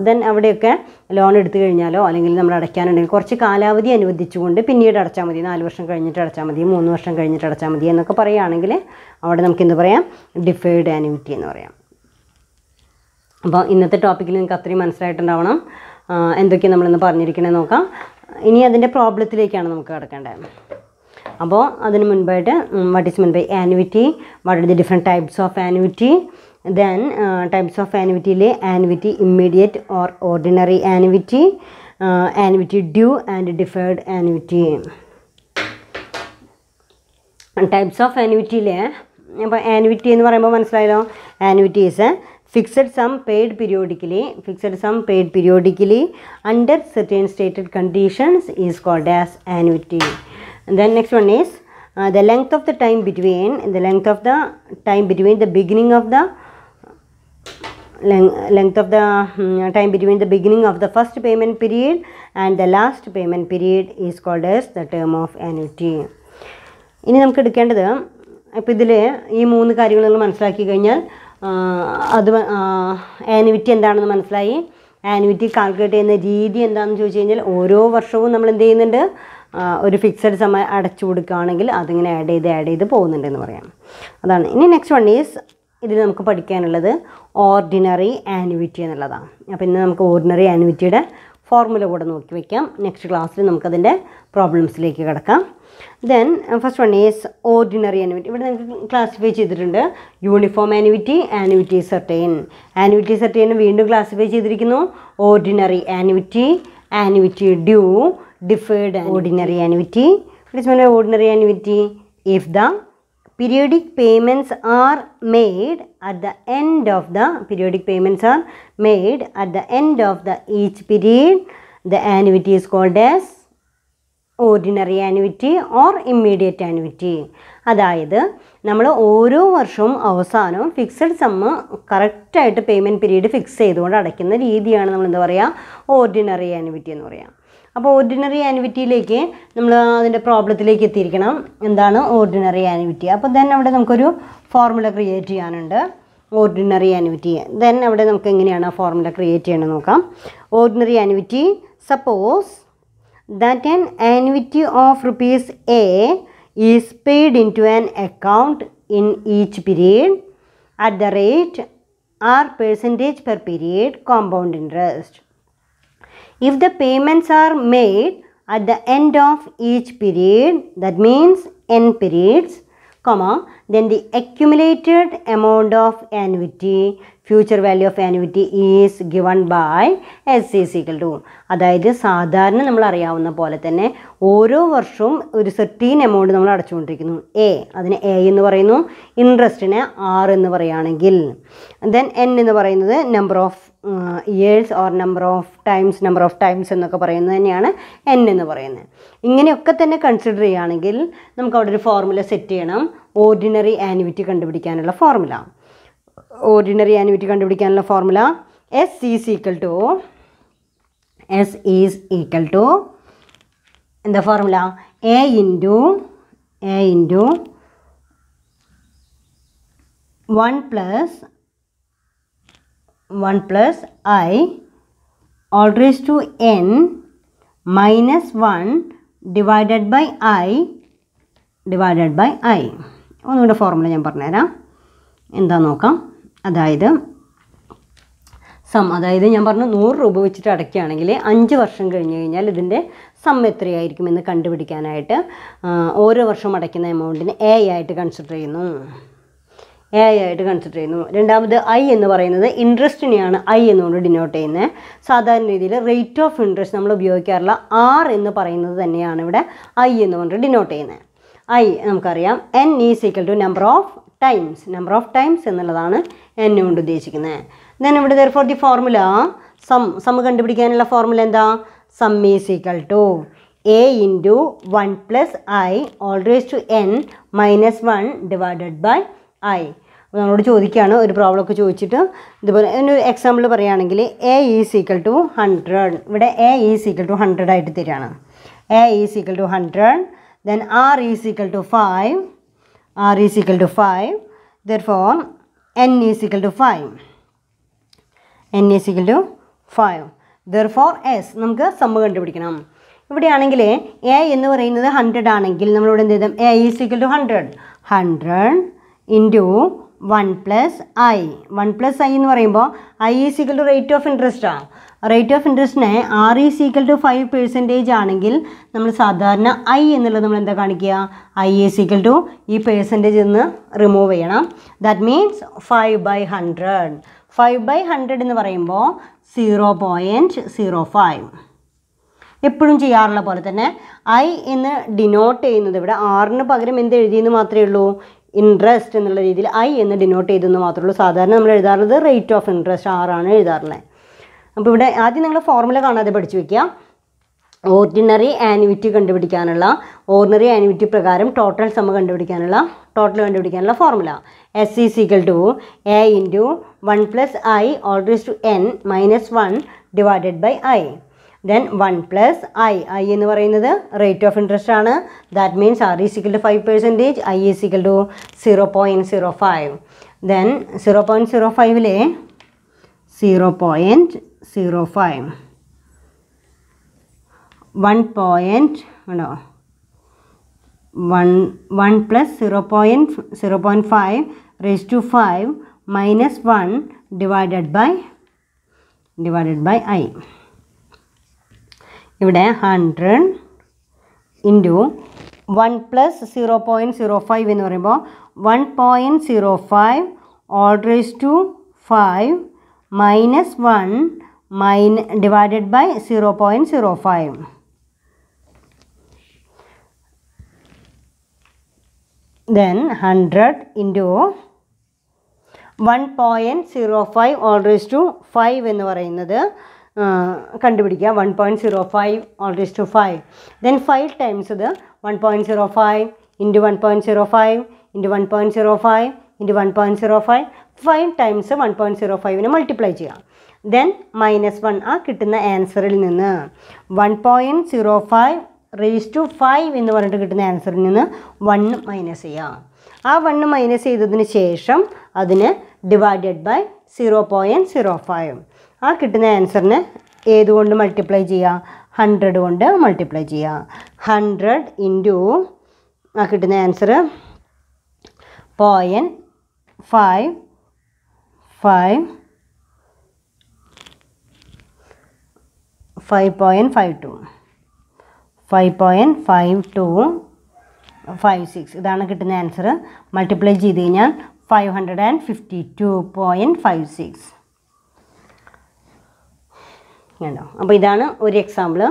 ദെൻ അവിടെയൊക്കെ ലോൺ എടുത്തു കഴിഞ്ഞാലോ അല്ലെങ്കിൽ നമ്മൾ അടയ്ക്കാനുണ്ടെങ്കിൽ കുറച്ച് കാലാവധി അനുവദിച്ചുകൊണ്ട് പിന്നീട് അടച്ചാൽ മതി നാല് വർഷം കഴിഞ്ഞിട്ട് അടച്ചാൽ മതി മൂന്ന് വർഷം കഴിഞ്ഞിട്ട് അടച്ചാൽ മതി എന്നൊക്കെ പറയുകയാണെങ്കിൽ അവിടെ നമുക്ക് എന്ത് പറയാം ഡിഫേർഡ് ആനുവിറ്റി എന്ന് പറയാം അപ്പോൾ ഇന്നത്തെ ടോപ്പിക്കിൽ നിങ്ങൾക്ക് അത്രയും മനസ്സിലായിട്ടുണ്ടാവണം എന്തൊക്കെയാണ് നമ്മളിന്ന് പറഞ്ഞിരിക്കണേ നോക്കാം ഇനി അതിൻ്റെ പ്രോബ്ലത്തിലേക്കാണ് നമുക്ക് കിടക്കേണ്ടത് അപ്പോൾ അതിന് മുൻപായിട്ട് what is mean by annuity what are the different types of annuity then types of ആനുവിറ്റിയിലെ annuity immediate or ordinary annuity annuity due and deferred annuity types of ആനുവിറ്റിയിലെ അപ്പോൾ ആനുവിറ്റി എന്ന് പറയുമ്പോൾ മനസ്സിലായല്ലോ annuity is a fixed sum paid periodically fixed sum paid periodically under certain stated conditions is called as annuity and then next one is uh, the length of the time between the length of the time between the beginning of the length, length of the um, time between the beginning of the first payment period and the last payment period is called as the term of annuity ഇനി നമുക്ക് എടുക്കേണ്ടത് അപ്പോൾ ഇതിൽ ഈ മൂന്ന് കാര്യങ്ങൾ നിങ്ങൾ മനസ്സിലാക്കി കഴിഞ്ഞാൽ അത് ആനുവിറ്റി എന്താണെന്ന് മനസ്സിലായി ആനുവിറ്റി കാൽക്കുലേറ്റ് ചെയ്യുന്ന രീതി എന്താണെന്ന് ചോദിച്ചു കഴിഞ്ഞാൽ ഓരോ വർഷവും നമ്മൾ എന്ത് ചെയ്യുന്നുണ്ട് ഒരു ഫിക്സഡ് സമയം അടച്ചു കൊടുക്കുകയാണെങ്കിൽ അതിങ്ങനെ ആഡ് ചെയ്ത് ആഡ് ചെയ്ത് പോകുന്നുണ്ടെന്ന് പറയാം അതാണ് ഇനി നെക്സ്റ്റ് വൺ ഈസ് ഇതിൽ നമുക്ക് പഠിക്കാനുള്ളത് ഓർഡിനറി ആനുവിറ്റി എന്നുള്ളതാണ് അപ്പോൾ ഇന്ന് നമുക്ക് ഓർഡിനറി ആനുവിറ്റിയുടെ ഫോർമുല കൂടെ നോക്കി വയ്ക്കാം നെക്സ്റ്റ് ക്ലാസ്സിൽ നമുക്കതിൻ്റെ പ്രോബ്ലംസിലേക്ക് കിടക്കാം then first one is ordinary annuity ഇവിടെ നിങ്ങൾക്ക് ക്ലാസിഫൈ ചെയ്തിട്ടുണ്ട് uniform annuity annuity certain annuity certain വീണ്ടും ക്ലാസിഫൈ ചെയ്തിരിക്കുന്നു ordinary annuity annuity due deferred ordinary annuity. What is meant by ordinary annuity? If the periodic payments are made at the end of the periodic payments are made at the end of the each period, the annuity is called as ordinary annuity or immediate annuity അതായത് നമ്മൾ ഓരോ വർഷവും അവസാനവും fixed sum കറക്റ്റായിട്ട് payment period fix ചെയ്തുകൊണ്ട് അടയ്ക്കുന്ന രീതിയാണ് നമ്മൾ എന്താ പറയുക ഓർഡിനറി ആനുവിറ്റി എന്ന് പറയുക അപ്പോൾ ഓർഡിനറി ആനിവിറ്റിയിലേക്ക് നമ്മൾ അതിൻ്റെ പ്രോബ്ലത്തിലേക്ക് എത്തിയിരിക്കണം എന്താണ് ഓർഡിനറി ആനിവിറ്റി അപ്പോൾ ദെൻ അവിടെ നമുക്കൊരു ഫോർമുല ക്രിയേറ്റ് ചെയ്യാനുണ്ട് ഓർഡിനറി ആനിവിറ്റി ദെൻ അവിടെ നമുക്ക് എങ്ങനെയാണ് ആ ഫോർമുല ക്രിയേറ്റ് ചെയ്യണമെന്ന് നോക്കാം ordinary annuity suppose that an annuity of rupees A is paid in to an account in each period at the rate R percentage per period compound interest If the payments are made at the end of each period, that means n periods, comma, then the accumulated amount of annuity future value of annuity is given by S C equal to അതായത് സാധാരണ നമ്മൾ അറിയാവുന്ന പോലെ തന്നെ ഓരോ വർഷവും ഒരു certain amount നമ്മൾ അടച്ചുകൊണ്ടിരിക്കുന്നു എ അതിന് എ എന്ന് പറയുന്നു ഇൻട്രസ്റ്റിന് ആർ എന്ന് പറയുകയാണെങ്കിൽ ദെൻ എൻ എന്ന് പറയുന്നത് number of years or number of times number of times എന്നൊക്കെ പറയുന്നത് തന്നെയാണ് എൻ എന്ന് പറയുന്നത് ഇങ്ങനെയൊക്കെ തന്നെ കൺസിഡർ ചെയ്യുകയാണെങ്കിൽ നമുക്ക് അവിടെ ഒരു ഫോർമുല സെറ്റ് ചെയ്യണം ഓർഡിനറി ആനുവിറ്റി കണ്ടുപിടിക്കാനുള്ള ഫോർമുല ഓർഡിനറി ആനിമിറ്റി കണ്ടുപിടിക്കാനുള്ള formula S is equal to S is equal to എന്താ formula A into A into one plus one plus I ഓൾറേസ് to N minus one divided by I divided by I ഒന്നുകൂടെ formula ഞാൻ പറഞ്ഞുതരാം എന്താ നോക്കാം അതായത് some അതായത് ഞാൻ പറഞ്ഞു നൂറ് രൂപ വെച്ചിട്ട് അടയ്ക്കുകയാണെങ്കിൽ അഞ്ച് വർഷം കഴിഞ്ഞ് കഴിഞ്ഞാൽ ഇതിൻ്റെ സം എത്രയായിരിക്കും എന്ന് കണ്ടുപിടിക്കാനായിട്ട് ഓരോ വർഷം അടയ്ക്കുന്ന എമൗണ്ടിന് എ ആയിട്ട് കൺസിഡർ ചെയ്യുന്നു എ ആയിട്ട് കൺസിഡർ ചെയ്യുന്നു രണ്ടാമത് ഐ എന്ന് പറയുന്നത് ഇൻട്രസ്റ്റിനെയാണ് ഐ എന്നുകൊണ്ട് ഡിനോട്ട് ചെയ്യുന്നത് സാധാരണ രീതിയിൽ റേറ്റ് ഓഫ് ഇൻട്രസ്റ്റ് നമ്മൾ ഉപയോഗിക്കാറുള്ള ആർ എന്ന് പറയുന്നത് തന്നെയാണ് ഇവിടെ ഐ എന്നുകൊണ്ട് ഡിനോട്ട് ചെയ്യുന്നത് ഐ നമുക്കറിയാം N is equal to number of times number of times എന്നുള്ളതാണ് എന്നെ കൊണ്ട് ഉദ്ദേശിക്കുന്നത് ദെൻ ഇവിടെ therefore the formula sum സമ കണ്ടുപിടിക്കാനുള്ള ഫോർമുല എന്താ sum is equal to A into one plus I ഓൾറേസ് to N minus one divided by I നമ്മളോട് ചോദിക്കുകയാണ് ഒരു പ്രോബ്ലമൊക്കെ ചോദിച്ചിട്ട് ഇതുപോലെ ഒരു എക്സാമ്പിൾ പറയുകയാണെങ്കിൽ A is equal to hundred ഇവിടെ A is equal to hundred ആയിട്ട് തരികയാണ് A is equal to hundred then R is equal to five r is equal to 5 therefore n is equal to 5 n is equal to 5 therefore s നമുക്ക് സമ്മ കണ്ടുപിടിക്കണം ഇവിടെയാണെങ്കിൽ A എന്ന് പറയുന്നത് hundred ആണെങ്കിൽ നമ്മളിവിടെ എന്ത് ചെയ്താൽ A is equal to hundred hundred into one plus I one plus I എന്ന് പറയുമ്പോൾ I is equal to rate of ഇൻട്രസ്റ്റാണ് റേറ്റ് ഓഫ് ഇൻട്രസ്റ്റിനെ R is equal to five percentage ആണെങ്കിൽ നമ്മൾ സാധാരണ ഐ എന്നുള്ളത് നമ്മൾ എന്താ കാണിക്കുക ഐ എ ഈക്വൽ ടു ഈ പേഴ്സൻറ്റേജ് നിന്ന് റിമൂവ് ചെയ്യണം that means five by hundred five by hundred എന്ന് പറയുമ്പോൾ സീറോ പോയിൻറ്റ് സീറോ ഫൈവ് എപ്പോഴും ചെയ്യാറുള്ള പോലെ തന്നെ ഐ എന്ന് ഡിനോട്ട് ചെയ്യുന്നത് ഇവിടെ ആറിന് പകരം എന്ത് എഴുതിയെന്ന് മാത്രമേ ഉള്ളൂ ഇൻട്രസ്റ്റ് എന്നുള്ള രീതിയിൽ ഐ എന്ന് ഡിനോട്ട് ചെയ്തെന്ന് മാത്രമേ ഉള്ളൂ സാധാരണ നമ്മൾ എഴുതാറുള്ളത് റേറ്റ് ഓഫ് ഇൻട്രസ്റ്റ് ആറാണ് എഴുതാറുള്ളത് അപ്പോൾ ഇവിടെ ആദ്യം നിങ്ങൾ ഫോർമുല കാണാതെ പഠിച്ചു വയ്ക്കുക ഓർഡിനറി ആനിവിറ്റി കണ്ടുപിടിക്കാനുള്ള ഓർഡിനറി ആനിവിറ്റി പ്രകാരം ടോട്ടൽ സമ്മ കണ്ടുപിടിക്കാനുള്ള ടോട്ടൽ കണ്ടുപിടിക്കാനുള്ള formula S is equal to A into one plus I ഓൾറേസ് to N minus one divided by I then one plus I I എന്ന് പറയുന്നത് റേറ്റ് ഓഫ് ഇൻട്രസ്റ്റ് ആണ് that means R is equal to five percentage I is equal to zero point zero five then zero point zero ഫൈവിലെ zero point zero five. One point no. One one plus zero point zero point five raised to five minus one divided by divided by i. If hundred into one plus zero point zero five in one point zero five all raised to five minus one mine divided by zero point zero five then hundred into one point zero five ഓൾറേസ് to five എന്ന് പറയുന്നത് കണ്ടുപിടിക്കുക one point zero five ഓൾറേസ് to five then five times ഇത് one point zero five into one point zero five into one point zero five into one point zero five five times one point zero ഫൈവിന് multiply ചെയ്യാം then minus one ആ കിട്ടുന്ന ആൻസറിൽ നിന്ന് one point zero five raise to five എന്ന് പറഞ്ഞിട്ട് കിട്ടുന്ന ആൻസറിൽ നിന്ന് വൺ മൈനസ് ചെയ്യാം ആ വണ്ണ് മൈനസ് ചെയ്തതിന് ശേഷം അതിന് divided by zero point zero five ആ കിട്ടുന്ന ആൻസറിന് ഏതുകൊണ്ട് മൾട്ടിപ്ലൈ ചെയ്യുക ഹൺഡ്രഡ് കൊണ്ട് മൾട്ടിപ്ലൈ ചെയ്യുക ഹൺഡ്രഡ് ഇൻറ്റു ആ കിട്ടുന്ന answer point five five five five five five point point two two five six ഇതാണ് കിട്ടുന്ന ആൻസർ മൾട്ടിപ്ലൈ ചെയ്ത് കഴിഞ്ഞാൽ five hundred and fifty two point five six കേട്ടോ അപ്പോൾ ഇതാണ് ഒരു എക്സാമ്പിൾ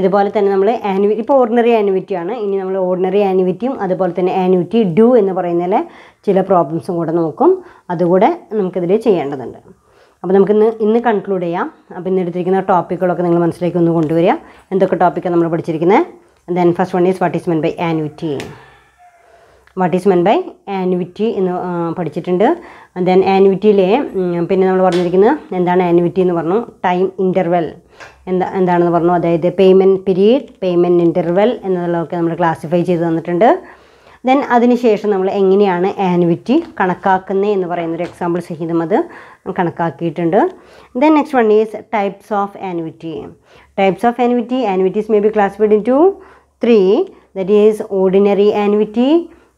ഇതുപോലെ തന്നെ നമ്മൾ ആനുവിറ്റി ഇപ്പോൾ ഓർഡിനറി ആനുവിറ്റിയാണ് ഇനി നമ്മൾ ഓർഡിനറി ആനുവിറ്റിയും അതുപോലെ തന്നെ ആനുവിറ്റി ഡു എന്ന് പറയുന്നതിലെ ചില പ്രോബ്ലംസും കൂടെ നോക്കും അതുകൂടെ നമുക്കിതിൽ ചെയ്യേണ്ടതുണ്ട് അപ്പോൾ നമുക്കിന്ന് ഇന്ന് കൺക്ലൂഡ് ചെയ്യാം അപ്പോൾ ഇന്ന് എടുത്തിരിക്കുന്ന ടോപ്പിക്കുകളൊക്കെ നിങ്ങൾ മനസ്സിലേക്ക് ഒന്ന് കൊണ്ടുവരിക എന്തൊക്കെ ടോപ്പിക്കാണ് നമ്മൾ പഠിച്ചിരിക്കുന്നത് then first one is what is men by annuity what is men by annuity എന്ന് പഠിച്ചിട്ടുണ്ട് ദെൻ ആനുവിറ്റിയിലെ പിന്നെ നമ്മൾ പറഞ്ഞിരിക്കുന്നത് എന്താണ് ആനുവിറ്റി എന്ന് പറഞ്ഞു ടൈം ഇൻ്റർവെൽ എന്താ എന്താണെന്ന് പറഞ്ഞു അതായത് പേയ്മെൻറ്റ് പീരീഡ് പേയ്മെൻറ്റ് ഇൻ്റർവെൽ എന്നതിലൊക്കെ നമ്മൾ ക്ലാസിഫൈ ചെയ്ത് തന്നിട്ടുണ്ട് ദെൻ അതിനുശേഷം നമ്മൾ എങ്ങനെയാണ് ആനുവിറ്റി കണക്കാക്കുന്നത് എന്ന് പറയുന്നൊരു എക്സാമ്പിൾ സഹിതം അത് കണക്കാക്കിയിട്ടുണ്ട് then next one is types of annuity types of annuity annuities may be classified in to three that is ordinary annuity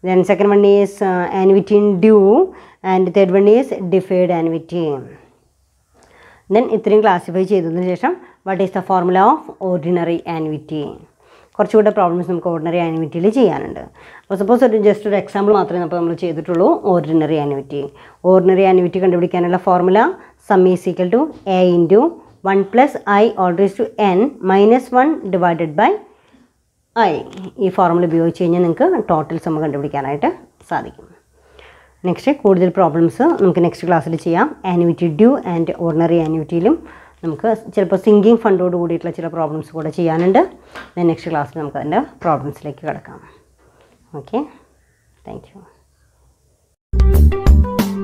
then second one is annuity in due and third one is is annuity then uh, ഇത്രയും classify ചെയ്തതിന് ശേഷം what is the formula of ordinary annuity കുറച്ചുകൂടെ problems നമുക്ക് ordinary ആനുവിറ്റിയിൽ ചെയ്യാനുണ്ട് അപ്പോൾ suppose ഒരു just ഒരു എക്സാമ്പിൾ മാത്രമേ അപ്പോൾ നമ്മൾ ചെയ്തിട്ടുള്ളൂ ഓർഡിനറി ആനുവിറ്റി ഓർഡിനറി ആനുവിറ്റി കണ്ടുപിടിക്കാനുള്ള formula sum is equal to A into one plus I ഓൾറേസ് to N minus one divided by I ഈ ഫോർമുല ഉപയോഗിച്ച് കഴിഞ്ഞാൽ നിങ്ങൾക്ക് ടോട്ടൽ സമ്മ കണ്ടുപിടിക്കാനായിട്ട് സാധിക്കും നെക്സ്റ്റ് കൂടുതൽ പ്രോബ്ലംസ് നമുക്ക് നെക്സ്റ്റ് ക്ലാസ്സിൽ ചെയ്യാം ആനുവിറ്റി ഡ്യൂ ആൻഡ് ഓർഡിനറി ആനുവിറ്റിയിലും നമുക്ക് ചിലപ്പോൾ സിങ്കിങ് ഫണ്ടോട് കൂടിയിട്ടുള്ള ചില പ്രോബ്ലംസ് കൂടെ ചെയ്യാനുണ്ട് നെക്സ്റ്റ് ക്ലാസ്സിൽ നമുക്ക് അതിൻ്റെ പ്രോബ്ലംസിലേക്ക് കിടക്കാം okay thank you